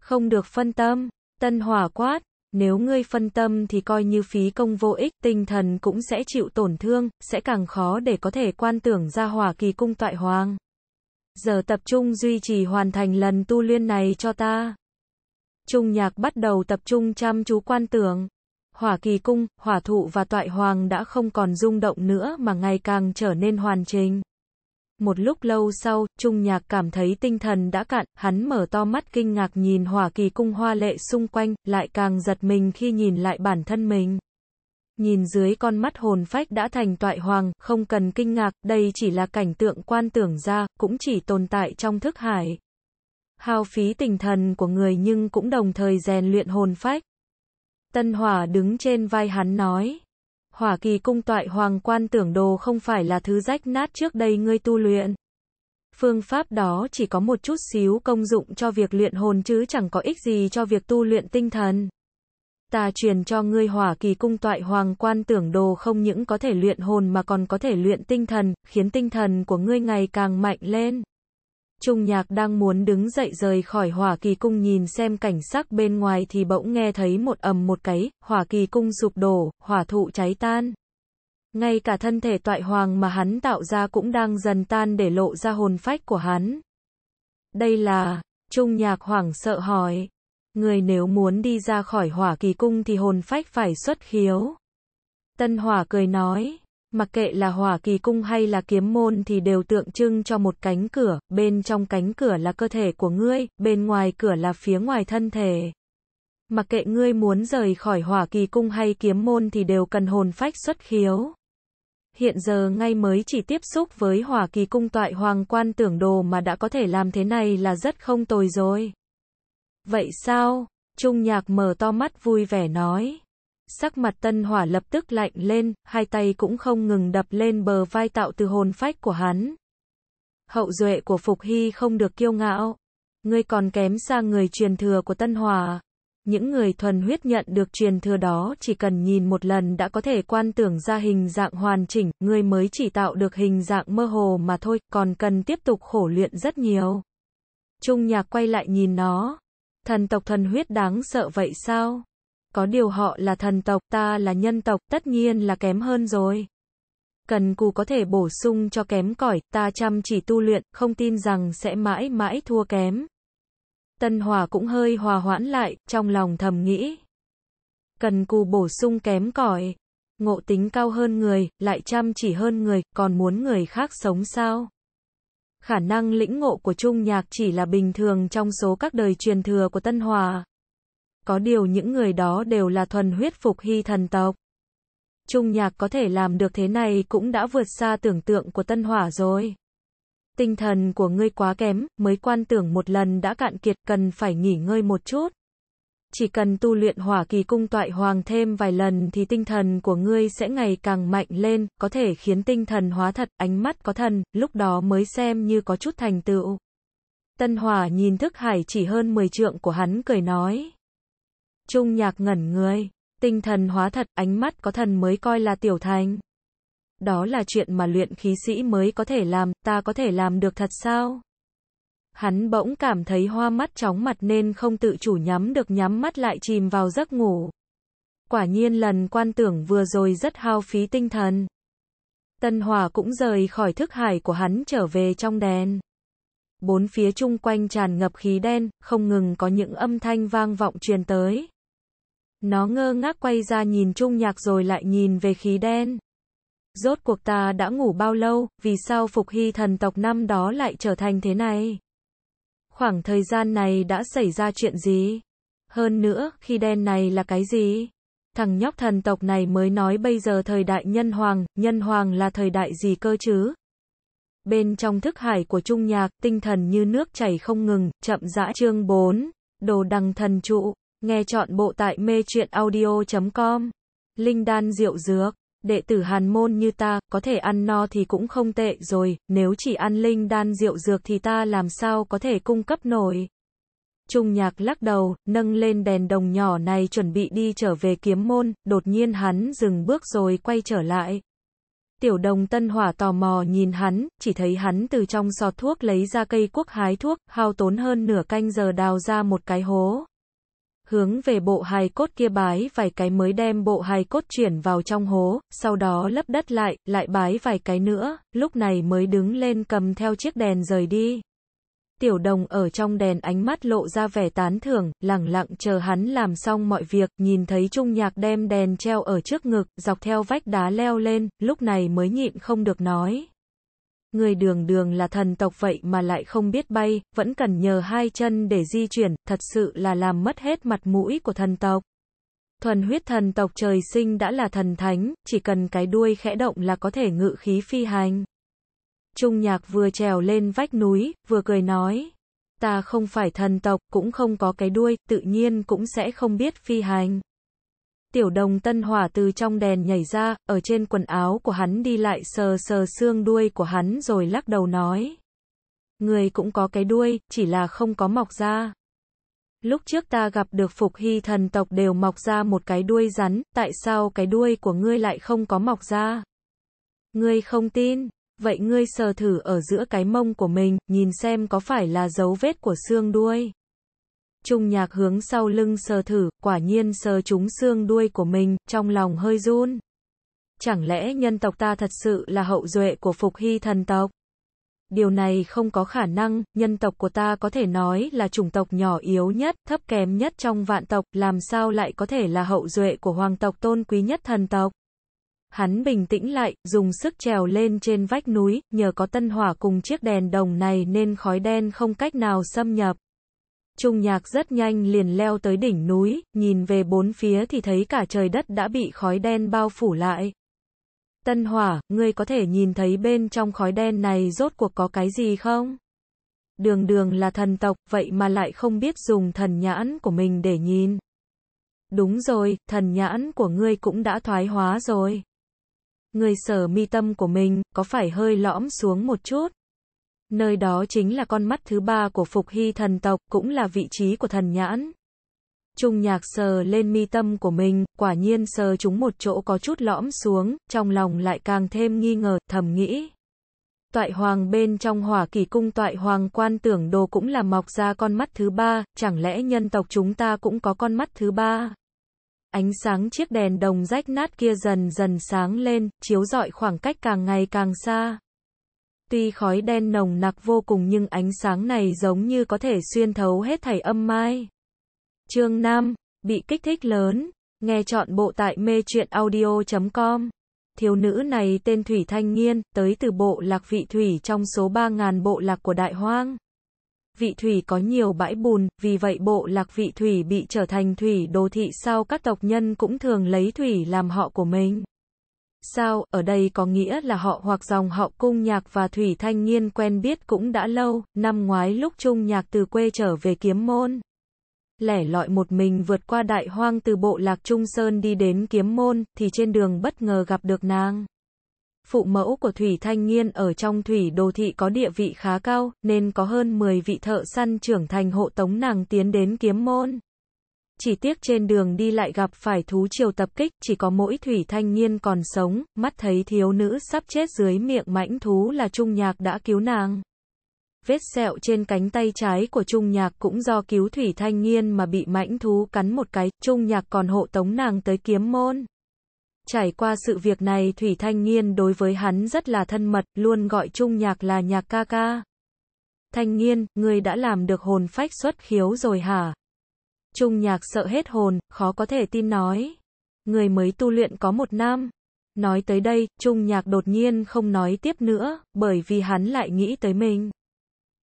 Không được phân tâm, tân hỏa quát, nếu ngươi phân tâm thì coi như phí công vô ích, tinh thần cũng sẽ chịu tổn thương, sẽ càng khó để có thể quan tưởng ra hỏa kỳ cung toại hoàng. Giờ tập trung duy trì hoàn thành lần tu luyện này cho ta. Trung nhạc bắt đầu tập trung chăm chú quan tưởng. Hỏa kỳ cung, hỏa thụ và toại hoàng đã không còn rung động nữa mà ngày càng trở nên hoàn chỉnh. Một lúc lâu sau, Trung Nhạc cảm thấy tinh thần đã cạn, hắn mở to mắt kinh ngạc nhìn hỏa kỳ cung hoa lệ xung quanh, lại càng giật mình khi nhìn lại bản thân mình. Nhìn dưới con mắt hồn phách đã thành toại hoàng, không cần kinh ngạc, đây chỉ là cảnh tượng quan tưởng ra, cũng chỉ tồn tại trong thức hải. Hao phí tinh thần của người nhưng cũng đồng thời rèn luyện hồn phách. Tân Hỏa đứng trên vai hắn nói. Hỏa kỳ cung toại hoàng quan tưởng đồ không phải là thứ rách nát trước đây ngươi tu luyện. Phương pháp đó chỉ có một chút xíu công dụng cho việc luyện hồn chứ chẳng có ích gì cho việc tu luyện tinh thần. Ta truyền cho ngươi hỏa kỳ cung toại hoàng quan tưởng đồ không những có thể luyện hồn mà còn có thể luyện tinh thần, khiến tinh thần của ngươi ngày càng mạnh lên. Trung Nhạc đang muốn đứng dậy rời khỏi Hỏa Kỳ Cung nhìn xem cảnh sắc bên ngoài thì bỗng nghe thấy một ầm một cái, Hỏa Kỳ Cung sụp đổ, hỏa thụ cháy tan. Ngay cả thân thể toại hoàng mà hắn tạo ra cũng đang dần tan để lộ ra hồn phách của hắn. Đây là, Trung Nhạc hoảng sợ hỏi, người nếu muốn đi ra khỏi Hỏa Kỳ Cung thì hồn phách phải xuất khiếu. Tân Hỏa cười nói. Mặc kệ là hỏa kỳ cung hay là kiếm môn thì đều tượng trưng cho một cánh cửa, bên trong cánh cửa là cơ thể của ngươi, bên ngoài cửa là phía ngoài thân thể. Mặc kệ ngươi muốn rời khỏi hỏa kỳ cung hay kiếm môn thì đều cần hồn phách xuất khiếu. Hiện giờ ngay mới chỉ tiếp xúc với hỏa kỳ cung toại hoàng quan tưởng đồ mà đã có thể làm thế này là rất không tồi rồi. Vậy sao? Trung nhạc mở to mắt vui vẻ nói. Sắc mặt tân hỏa lập tức lạnh lên, hai tay cũng không ngừng đập lên bờ vai tạo từ hồn phách của hắn. Hậu duệ của Phục Hy không được kiêu ngạo. Ngươi còn kém xa người truyền thừa của tân hòa. Những người thuần huyết nhận được truyền thừa đó chỉ cần nhìn một lần đã có thể quan tưởng ra hình dạng hoàn chỉnh, ngươi mới chỉ tạo được hình dạng mơ hồ mà thôi, còn cần tiếp tục khổ luyện rất nhiều. Trung nhạc quay lại nhìn nó. Thần tộc thuần huyết đáng sợ vậy sao? có điều họ là thần tộc, ta là nhân tộc, tất nhiên là kém hơn rồi. Cần cù có thể bổ sung cho kém cỏi, ta chăm chỉ tu luyện, không tin rằng sẽ mãi mãi thua kém. Tân Hòa cũng hơi hòa hoãn lại, trong lòng thầm nghĩ. Cần cù bổ sung kém cỏi, ngộ tính cao hơn người, lại chăm chỉ hơn người, còn muốn người khác sống sao? Khả năng lĩnh ngộ của Trung Nhạc chỉ là bình thường trong số các đời truyền thừa của Tân Hòa có điều những người đó đều là thuần huyết phục hy thần tộc. Trung nhạc có thể làm được thế này cũng đã vượt xa tưởng tượng của tân hỏa rồi. Tinh thần của ngươi quá kém, mới quan tưởng một lần đã cạn kiệt cần phải nghỉ ngơi một chút. Chỉ cần tu luyện hỏa kỳ cung toại hoàng thêm vài lần thì tinh thần của ngươi sẽ ngày càng mạnh lên, có thể khiến tinh thần hóa thật, ánh mắt có thần, lúc đó mới xem như có chút thành tựu. Tân hỏa nhìn thức hải chỉ hơn 10 trượng của hắn cười nói. Trung nhạc ngẩn người, tinh thần hóa thật, ánh mắt có thần mới coi là tiểu thành. Đó là chuyện mà luyện khí sĩ mới có thể làm, ta có thể làm được thật sao? Hắn bỗng cảm thấy hoa mắt chóng mặt nên không tự chủ nhắm được nhắm mắt lại chìm vào giấc ngủ. Quả nhiên lần quan tưởng vừa rồi rất hao phí tinh thần. Tân Hòa cũng rời khỏi thức hải của hắn trở về trong đèn. Bốn phía chung quanh tràn ngập khí đen, không ngừng có những âm thanh vang vọng truyền tới. Nó ngơ ngác quay ra nhìn Trung Nhạc rồi lại nhìn về khí đen. Rốt cuộc ta đã ngủ bao lâu, vì sao phục hy thần tộc năm đó lại trở thành thế này? Khoảng thời gian này đã xảy ra chuyện gì? Hơn nữa, khi đen này là cái gì? Thằng nhóc thần tộc này mới nói bây giờ thời đại nhân hoàng, nhân hoàng là thời đại gì cơ chứ? Bên trong thức hải của trung nhạc, tinh thần như nước chảy không ngừng, chậm rãi chương 4, đồ đằng thần trụ. Nghe chọn bộ tại mê truyện audio.com. Linh đan rượu dược, đệ tử hàn môn như ta, có thể ăn no thì cũng không tệ rồi, nếu chỉ ăn linh đan rượu dược thì ta làm sao có thể cung cấp nổi. Trung nhạc lắc đầu, nâng lên đèn đồng nhỏ này chuẩn bị đi trở về kiếm môn, đột nhiên hắn dừng bước rồi quay trở lại. Tiểu đồng tân hỏa tò mò nhìn hắn, chỉ thấy hắn từ trong sọt thuốc lấy ra cây quốc hái thuốc, hao tốn hơn nửa canh giờ đào ra một cái hố hướng về bộ hài cốt kia bái vài cái mới đem bộ hài cốt chuyển vào trong hố, sau đó lấp đất lại, lại bái vài cái nữa, lúc này mới đứng lên cầm theo chiếc đèn rời đi. Tiểu đồng ở trong đèn ánh mắt lộ ra vẻ tán thưởng, lẳng lặng chờ hắn làm xong mọi việc, nhìn thấy trung nhạc đem đèn treo ở trước ngực, dọc theo vách đá leo lên, lúc này mới nhịn không được nói người đường đường là thần tộc vậy mà lại không biết bay, vẫn cần nhờ hai chân để di chuyển, thật sự là làm mất hết mặt mũi của thần tộc. Thuần huyết thần tộc trời sinh đã là thần thánh, chỉ cần cái đuôi khẽ động là có thể ngự khí phi hành. Trung nhạc vừa trèo lên vách núi, vừa cười nói. Ta không phải thần tộc, cũng không có cái đuôi, tự nhiên cũng sẽ không biết phi hành tiểu đồng tân hỏa từ trong đèn nhảy ra, ở trên quần áo của hắn đi lại sờ sờ xương đuôi của hắn rồi lắc đầu nói. Người cũng có cái đuôi, chỉ là không có mọc ra. Lúc trước ta gặp được phục hy thần tộc đều mọc ra một cái đuôi rắn, tại sao cái đuôi của ngươi lại không có mọc ra? Ngươi không tin, vậy ngươi sờ thử ở giữa cái mông của mình, nhìn xem có phải là dấu vết của xương đuôi. Trung nhạc hướng sau lưng sờ thử, quả nhiên sờ trúng xương đuôi của mình, trong lòng hơi run. Chẳng lẽ nhân tộc ta thật sự là hậu duệ của phục hy thần tộc? Điều này không có khả năng, nhân tộc của ta có thể nói là chủng tộc nhỏ yếu nhất, thấp kém nhất trong vạn tộc, làm sao lại có thể là hậu duệ của hoàng tộc tôn quý nhất thần tộc? Hắn bình tĩnh lại, dùng sức trèo lên trên vách núi, nhờ có tân hỏa cùng chiếc đèn đồng này nên khói đen không cách nào xâm nhập. Trung nhạc rất nhanh liền leo tới đỉnh núi, nhìn về bốn phía thì thấy cả trời đất đã bị khói đen bao phủ lại. Tân hỏa, ngươi có thể nhìn thấy bên trong khói đen này rốt cuộc có cái gì không? Đường đường là thần tộc, vậy mà lại không biết dùng thần nhãn của mình để nhìn. Đúng rồi, thần nhãn của ngươi cũng đã thoái hóa rồi. Ngươi sở mi tâm của mình, có phải hơi lõm xuống một chút? nơi đó chính là con mắt thứ ba của phục hy thần tộc, cũng là vị trí của thần nhãn. Trung nhạc sờ lên mi tâm của mình, quả nhiên sờ chúng một chỗ có chút lõm xuống, trong lòng lại càng thêm nghi ngờ, thầm nghĩ. Toại hoàng bên trong hỏa kỳ cung toại hoàng quan tưởng đồ cũng là mọc ra con mắt thứ ba, chẳng lẽ nhân tộc chúng ta cũng có con mắt thứ ba? Ánh sáng chiếc đèn đồng rách nát kia dần dần sáng lên, chiếu rọi khoảng cách càng ngày càng xa tuy khói đen nồng nặc vô cùng nhưng ánh sáng này giống như có thể xuyên thấu hết thảy âm mai. Chương 5, bị kích thích lớn, nghe chọn bộ tại mê truyện audio.com. Thiếu nữ này tên Thủy Thanh Nghiên, tới từ bộ lạc vị thủy trong số 3.000 bộ lạc của Đại Hoang. Vị thủy có nhiều bãi bùn, vì vậy bộ lạc vị thủy bị trở thành thủy đô thị sau các tộc nhân cũng thường lấy thủy làm họ của mình sao, ở đây có nghĩa là họ hoặc dòng họ cung nhạc và Thủy Thanh Nghiên quen biết cũng đã lâu, năm ngoái lúc trung nhạc từ quê trở về kiếm môn. Lẻ lọi một mình vượt qua đại hoang từ bộ lạc Trung Sơn đi đến kiếm môn, thì trên đường bất ngờ gặp được nàng. Phụ mẫu của Thủy Thanh Nghiên ở trong Thủy Đô Thị có địa vị khá cao, nên có hơn 10 vị thợ săn trưởng thành hộ tống nàng tiến đến kiếm môn chỉ tiếc trên đường đi lại gặp phải thú triều tập kích, chỉ có mỗi thủy thanh niên còn sống, mắt thấy thiếu nữ sắp chết dưới miệng mãnh thú là trung nhạc đã cứu nàng. Vết sẹo trên cánh tay trái của trung nhạc cũng do cứu thủy thanh niên mà bị mãnh thú cắn một cái, trung nhạc còn hộ tống nàng tới kiếm môn. Trải qua sự việc này Thủy Thanh niên đối với hắn rất là thân mật, luôn gọi Trung Nhạc là Nhạc ca ca. Thanh niên người đã làm được hồn phách xuất khiếu rồi hả? Trung nhạc sợ hết hồn, khó có thể tin nói. Người mới tu luyện có một năm. Nói tới đây, Trung nhạc đột nhiên không nói tiếp nữa, bởi vì hắn lại nghĩ tới mình.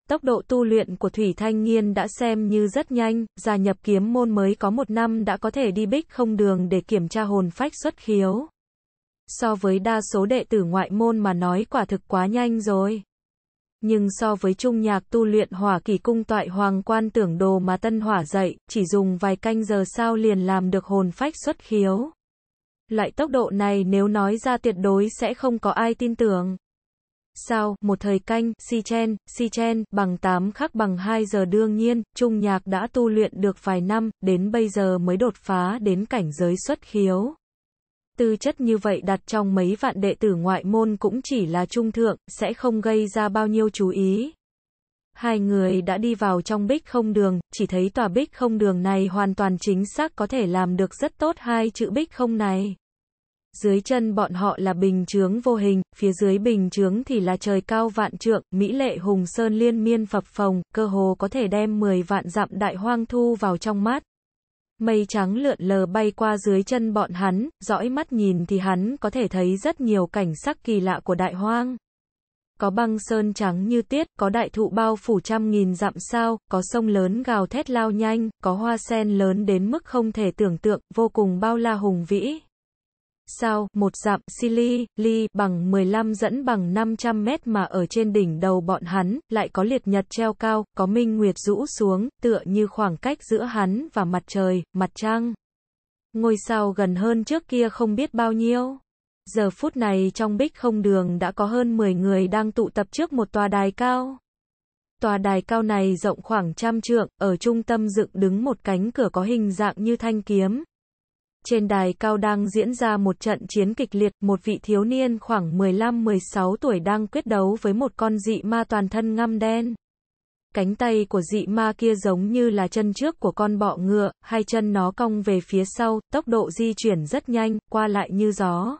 Tốc độ tu luyện của Thủy Thanh Nghiên đã xem như rất nhanh, gia nhập kiếm môn mới có một năm đã có thể đi bích không đường để kiểm tra hồn phách xuất khiếu. So với đa số đệ tử ngoại môn mà nói quả thực quá nhanh rồi nhưng so với trung nhạc tu luyện hỏa kỳ cung toại hoàng quan tưởng đồ mà tân hỏa dậy chỉ dùng vài canh giờ sao liền làm được hồn phách xuất khiếu. Loại tốc độ này nếu nói ra tuyệt đối sẽ không có ai tin tưởng. Sau, một thời canh, si chen, si chen, bằng 8 khắc bằng 2 giờ đương nhiên, trung nhạc đã tu luyện được vài năm, đến bây giờ mới đột phá đến cảnh giới xuất khiếu. Tư chất như vậy đặt trong mấy vạn đệ tử ngoại môn cũng chỉ là trung thượng, sẽ không gây ra bao nhiêu chú ý. Hai người đã đi vào trong bích không đường, chỉ thấy tòa bích không đường này hoàn toàn chính xác có thể làm được rất tốt hai chữ bích không này. Dưới chân bọn họ là bình chướng vô hình, phía dưới bình chướng thì là trời cao vạn trượng, mỹ lệ hùng sơn liên miên phập phồng, cơ hồ có thể đem 10 vạn dặm đại hoang thu vào trong mắt Mây trắng lượn lờ bay qua dưới chân bọn hắn, dõi mắt nhìn thì hắn có thể thấy rất nhiều cảnh sắc kỳ lạ của đại hoang. Có băng sơn trắng như tiết, có đại thụ bao phủ trăm nghìn dặm sao, có sông lớn gào thét lao nhanh, có hoa sen lớn đến mức không thể tưởng tượng, vô cùng bao la hùng vĩ sau, một dặm, Sili, Li bằng 15 dẫn bằng 500 mét mà ở trên đỉnh đầu bọn hắn, lại có liệt nhật treo cao, có minh nguyệt rũ xuống, tựa như khoảng cách giữa hắn và mặt trời, mặt trăng. Ngôi sao gần hơn trước kia không biết bao nhiêu. Giờ phút này trong bích không đường đã có hơn 10 người đang tụ tập trước một tòa đài cao. Tòa đài cao này rộng khoảng trăm trượng, ở trung tâm dựng đứng một cánh cửa có hình dạng như thanh kiếm, trên đài cao đang diễn ra một trận chiến kịch liệt, một vị thiếu niên khoảng 15-16 tuổi đang quyết đấu với một con dị ma toàn thân ngăm đen. Cánh tay của dị ma kia giống như là chân trước của con bọ ngựa, hai chân nó cong về phía sau, tốc độ di chuyển rất nhanh, qua lại như gió.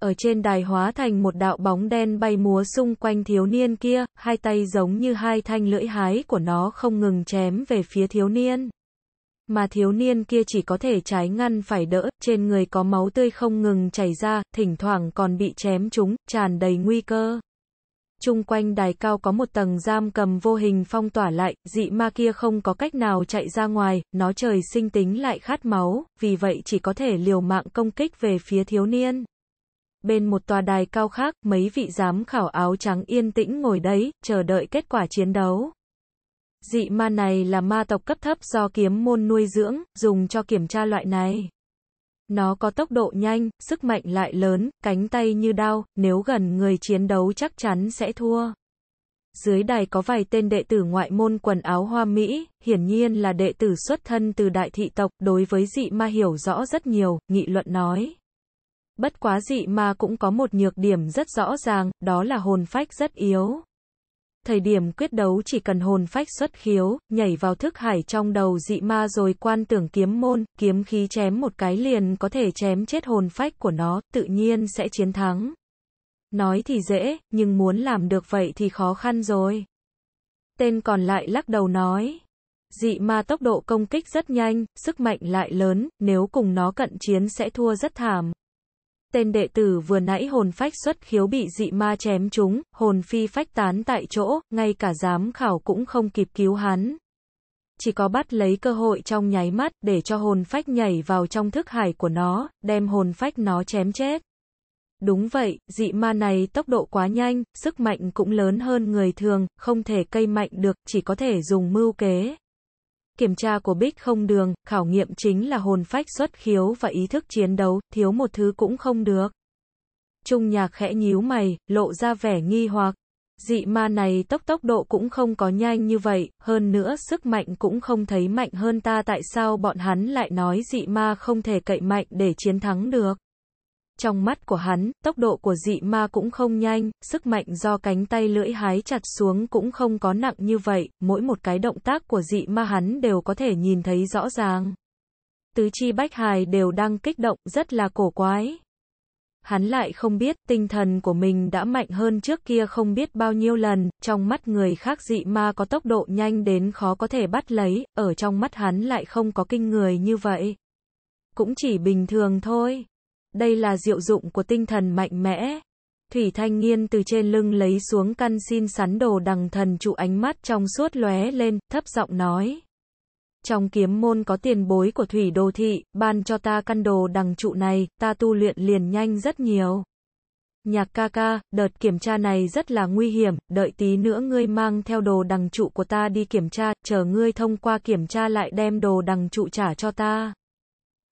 Ở trên đài hóa thành một đạo bóng đen bay múa xung quanh thiếu niên kia, hai tay giống như hai thanh lưỡi hái của nó không ngừng chém về phía thiếu niên. Mà thiếu niên kia chỉ có thể trái ngăn phải đỡ, trên người có máu tươi không ngừng chảy ra, thỉnh thoảng còn bị chém trúng, tràn đầy nguy cơ. Trung quanh đài cao có một tầng giam cầm vô hình phong tỏa lại, dị ma kia không có cách nào chạy ra ngoài, nó trời sinh tính lại khát máu, vì vậy chỉ có thể liều mạng công kích về phía thiếu niên. Bên một tòa đài cao khác, mấy vị giám khảo áo trắng yên tĩnh ngồi đấy, chờ đợi kết quả chiến đấu. Dị ma này là ma tộc cấp thấp do kiếm môn nuôi dưỡng, dùng cho kiểm tra loại này. Nó có tốc độ nhanh, sức mạnh lại lớn, cánh tay như đao, nếu gần người chiến đấu chắc chắn sẽ thua. Dưới đài có vài tên đệ tử ngoại môn quần áo hoa Mỹ, hiển nhiên là đệ tử xuất thân từ đại thị tộc, đối với dị ma hiểu rõ rất nhiều, nghị luận nói. Bất quá dị ma cũng có một nhược điểm rất rõ ràng, đó là hồn phách rất yếu. Thời điểm quyết đấu chỉ cần hồn phách xuất khiếu, nhảy vào thức hải trong đầu dị ma rồi quan tưởng kiếm môn, kiếm khí chém một cái liền có thể chém chết hồn phách của nó, tự nhiên sẽ chiến thắng. Nói thì dễ, nhưng muốn làm được vậy thì khó khăn rồi. Tên còn lại lắc đầu nói. Dị ma tốc độ công kích rất nhanh, sức mạnh lại lớn, nếu cùng nó cận chiến sẽ thua rất thảm tên đệ tử vừa nãy hồn phách xuất khiếu bị dị ma chém chúng, hồn phi phách tán tại chỗ, ngay cả giám khảo cũng không kịp cứu hắn. Chỉ có bắt lấy cơ hội trong nháy mắt để cho hồn phách nhảy vào trong thức hải của nó, đem hồn phách nó chém chết. Đúng vậy, dị ma này tốc độ quá nhanh, sức mạnh cũng lớn hơn người thường, không thể cây mạnh được, chỉ có thể dùng mưu kế. Kiểm tra của Bích không đường, khảo nghiệm chính là hồn phách xuất khiếu và ý thức chiến đấu, thiếu một thứ cũng không được. Trung nhạc khẽ nhíu mày, lộ ra vẻ nghi hoặc. Dị ma này tốc tốc độ cũng không có nhanh như vậy, hơn nữa sức mạnh cũng không thấy mạnh hơn ta tại sao bọn hắn lại nói dị ma không thể cậy mạnh để chiến thắng được. Trong mắt của hắn, tốc độ của dị ma cũng không nhanh, sức mạnh do cánh tay lưỡi hái chặt xuống cũng không có nặng như vậy, mỗi một cái động tác của dị ma hắn đều có thể nhìn thấy rõ ràng. Tứ chi bách hài đều đang kích động, rất là cổ quái. Hắn lại không biết, tinh thần của mình đã mạnh hơn trước kia không biết bao nhiêu lần, trong mắt người khác dị ma có tốc độ nhanh đến khó có thể bắt lấy, ở trong mắt hắn lại không có kinh người như vậy. Cũng chỉ bình thường thôi. Đây là diệu dụng của tinh thần mạnh mẽ. Thủy Thanh Nghiên từ trên lưng lấy xuống căn xin sắn đồ đằng thần trụ ánh mắt trong suốt lóe lên, thấp giọng nói. Trong kiếm môn có tiền bối của thủy đô thị, ban cho ta căn đồ đằng trụ này, ta tu luyện liền nhanh rất nhiều. Nhạc ca ca, đợt kiểm tra này rất là nguy hiểm, đợi tí nữa ngươi mang theo đồ đằng trụ của ta đi kiểm tra, chờ ngươi thông qua kiểm tra lại đem đồ đằng trụ trả cho ta.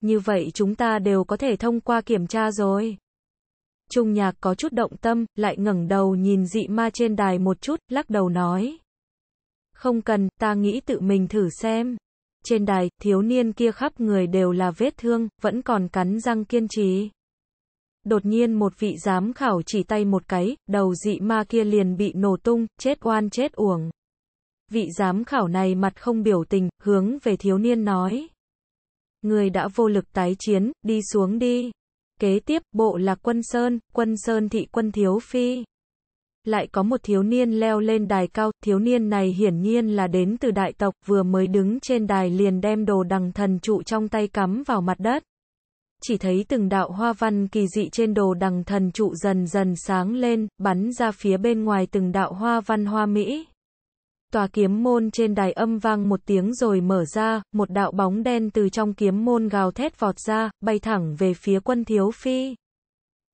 Như vậy chúng ta đều có thể thông qua kiểm tra rồi. Trung nhạc có chút động tâm, lại ngẩng đầu nhìn dị ma trên đài một chút, lắc đầu nói. Không cần, ta nghĩ tự mình thử xem. Trên đài, thiếu niên kia khắp người đều là vết thương, vẫn còn cắn răng kiên trì. Đột nhiên một vị giám khảo chỉ tay một cái, đầu dị ma kia liền bị nổ tung, chết oan chết uổng. Vị giám khảo này mặt không biểu tình, hướng về thiếu niên nói người đã vô lực tái chiến, đi xuống đi. Kế tiếp, bộ là quân Sơn, quân Sơn thị quân Thiếu Phi. Lại có một thiếu niên leo lên đài cao, thiếu niên này hiển nhiên là đến từ đại tộc, vừa mới đứng trên đài liền đem đồ đằng thần trụ trong tay cắm vào mặt đất. Chỉ thấy từng đạo hoa văn kỳ dị trên đồ đằng thần trụ dần dần sáng lên, bắn ra phía bên ngoài từng đạo hoa văn hoa mỹ tòa kiếm môn trên đài âm vang một tiếng rồi mở ra, một đạo bóng đen từ trong kiếm môn gào thét vọt ra, bay thẳng về phía quân thiếu phi.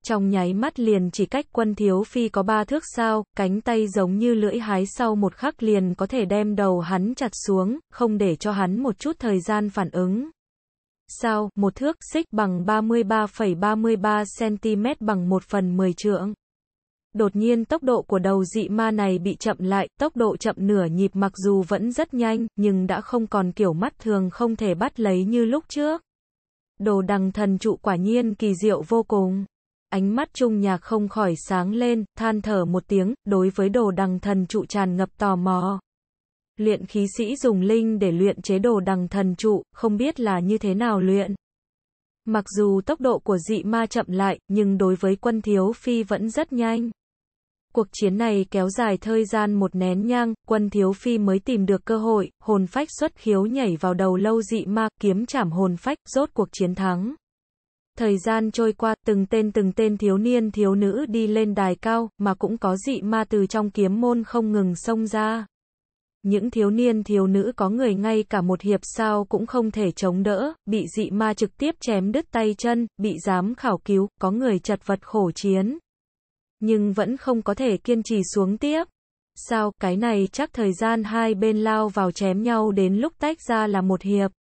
Trong nháy mắt liền chỉ cách quân thiếu phi có ba thước sao, cánh tay giống như lưỡi hái sau một khắc liền có thể đem đầu hắn chặt xuống, không để cho hắn một chút thời gian phản ứng. Sao, một thước xích bằng 33,33 cm bằng 1 phần 10 trượng. Đột nhiên tốc độ của đầu dị ma này bị chậm lại, tốc độ chậm nửa nhịp mặc dù vẫn rất nhanh, nhưng đã không còn kiểu mắt thường không thể bắt lấy như lúc trước. Đồ đằng thần trụ quả nhiên kỳ diệu vô cùng. Ánh mắt trung nhạc không khỏi sáng lên, than thở một tiếng, đối với đồ đằng thần trụ tràn ngập tò mò. Luyện khí sĩ dùng linh để luyện chế đồ đằng thần trụ, không biết là như thế nào luyện. Mặc dù tốc độ của dị ma chậm lại, nhưng đối với quân thiếu phi vẫn rất nhanh. Cuộc chiến này kéo dài thời gian một nén nhang, quân thiếu phi mới tìm được cơ hội, hồn phách xuất khiếu nhảy vào đầu lâu dị ma, kiếm chảm hồn phách, rốt cuộc chiến thắng. Thời gian trôi qua, từng tên từng tên thiếu niên thiếu nữ đi lên đài cao, mà cũng có dị ma từ trong kiếm môn không ngừng xông ra. Những thiếu niên thiếu nữ có người ngay cả một hiệp sao cũng không thể chống đỡ, bị dị ma trực tiếp chém đứt tay chân, bị dám khảo cứu, có người chật vật khổ chiến, nhưng vẫn không có thể kiên trì xuống tiếp. Sao, cái này chắc thời gian hai bên lao vào chém nhau đến lúc tách ra là một hiệp.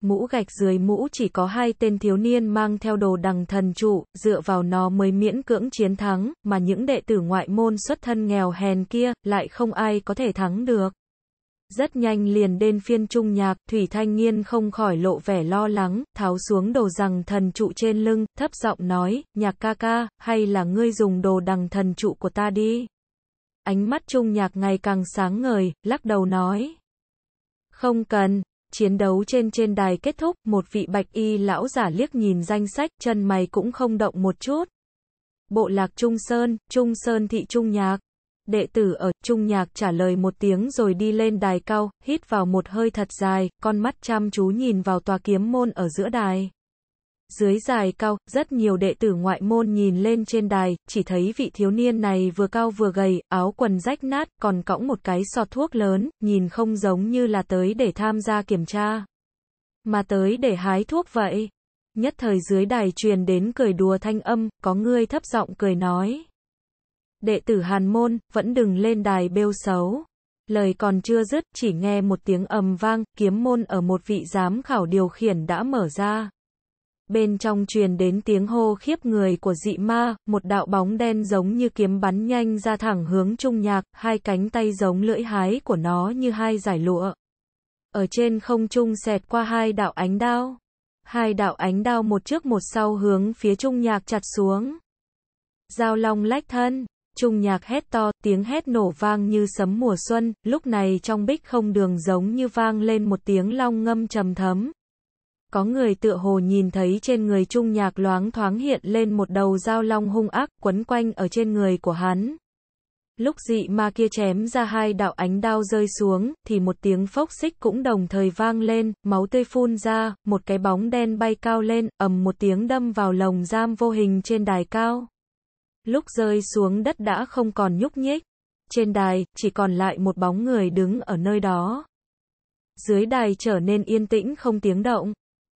Mũ gạch dưới mũ chỉ có hai tên thiếu niên mang theo đồ đằng thần trụ, dựa vào nó mới miễn cưỡng chiến thắng, mà những đệ tử ngoại môn xuất thân nghèo hèn kia, lại không ai có thể thắng được. Rất nhanh liền đến phiên trung nhạc, Thủy Thanh Nghiên không khỏi lộ vẻ lo lắng, tháo xuống đồ rằng thần trụ trên lưng, thấp giọng nói, nhạc ca ca, hay là ngươi dùng đồ đằng thần trụ của ta đi. Ánh mắt trung nhạc ngày càng sáng ngời, lắc đầu nói. Không cần, chiến đấu trên trên đài kết thúc, một vị bạch y lão giả liếc nhìn danh sách, chân mày cũng không động một chút. Bộ lạc Trung Sơn, Trung Sơn thị Trung Nhạc đệ tử ở trung nhạc trả lời một tiếng rồi đi lên đài cao, hít vào một hơi thật dài, con mắt chăm chú nhìn vào tòa kiếm môn ở giữa đài. Dưới dài cao, rất nhiều đệ tử ngoại môn nhìn lên trên đài, chỉ thấy vị thiếu niên này vừa cao vừa gầy, áo quần rách nát, còn cõng một cái sọt thuốc lớn, nhìn không giống như là tới để tham gia kiểm tra. Mà tới để hái thuốc vậy. Nhất thời dưới đài truyền đến cười đùa thanh âm, có người thấp giọng cười nói đệ tử Hàn Môn, vẫn đừng lên đài bêu xấu. Lời còn chưa dứt, chỉ nghe một tiếng ầm vang, kiếm môn ở một vị giám khảo điều khiển đã mở ra. Bên trong truyền đến tiếng hô khiếp người của dị ma, một đạo bóng đen giống như kiếm bắn nhanh ra thẳng hướng trung nhạc, hai cánh tay giống lưỡi hái của nó như hai giải lụa. Ở trên không trung xẹt qua hai đạo ánh đao. Hai đạo ánh đao một trước một sau hướng phía trung nhạc chặt xuống. Giao long lách thân, trung nhạc hét to, tiếng hét nổ vang như sấm mùa xuân, lúc này trong bích không đường giống như vang lên một tiếng long ngâm trầm thấm. Có người tựa hồ nhìn thấy trên người trung nhạc loáng thoáng hiện lên một đầu dao long hung ác quấn quanh ở trên người của hắn. Lúc dị ma kia chém ra hai đạo ánh đao rơi xuống, thì một tiếng phốc xích cũng đồng thời vang lên, máu tươi phun ra, một cái bóng đen bay cao lên, ầm một tiếng đâm vào lồng giam vô hình trên đài cao lúc rơi xuống đất đã không còn nhúc nhích. Trên đài, chỉ còn lại một bóng người đứng ở nơi đó. Dưới đài trở nên yên tĩnh không tiếng động.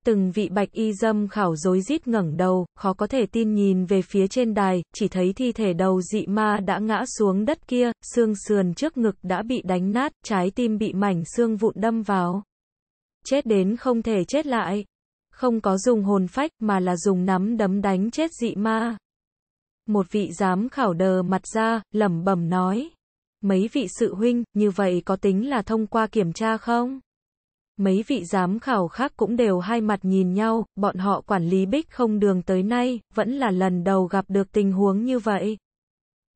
Từng vị bạch y dâm khảo dối rít ngẩng đầu, khó có thể tin nhìn về phía trên đài, chỉ thấy thi thể đầu dị ma đã ngã xuống đất kia, xương sườn trước ngực đã bị đánh nát, trái tim bị mảnh xương vụn đâm vào. Chết đến không thể chết lại. Không có dùng hồn phách mà là dùng nắm đấm đánh chết dị ma. Một vị giám khảo đờ mặt ra, lẩm bẩm nói. Mấy vị sự huynh, như vậy có tính là thông qua kiểm tra không? Mấy vị giám khảo khác cũng đều hai mặt nhìn nhau, bọn họ quản lý bích không đường tới nay, vẫn là lần đầu gặp được tình huống như vậy.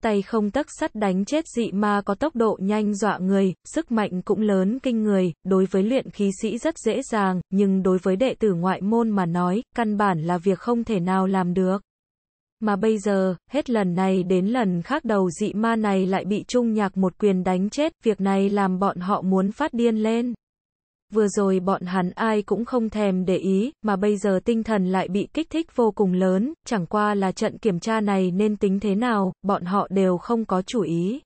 Tay không tấc sắt đánh chết dị ma có tốc độ nhanh dọa người, sức mạnh cũng lớn kinh người, đối với luyện khí sĩ rất dễ dàng, nhưng đối với đệ tử ngoại môn mà nói, căn bản là việc không thể nào làm được. Mà bây giờ, hết lần này đến lần khác đầu dị ma này lại bị trung nhạc một quyền đánh chết, việc này làm bọn họ muốn phát điên lên. Vừa rồi bọn hắn ai cũng không thèm để ý, mà bây giờ tinh thần lại bị kích thích vô cùng lớn, chẳng qua là trận kiểm tra này nên tính thế nào, bọn họ đều không có chủ ý.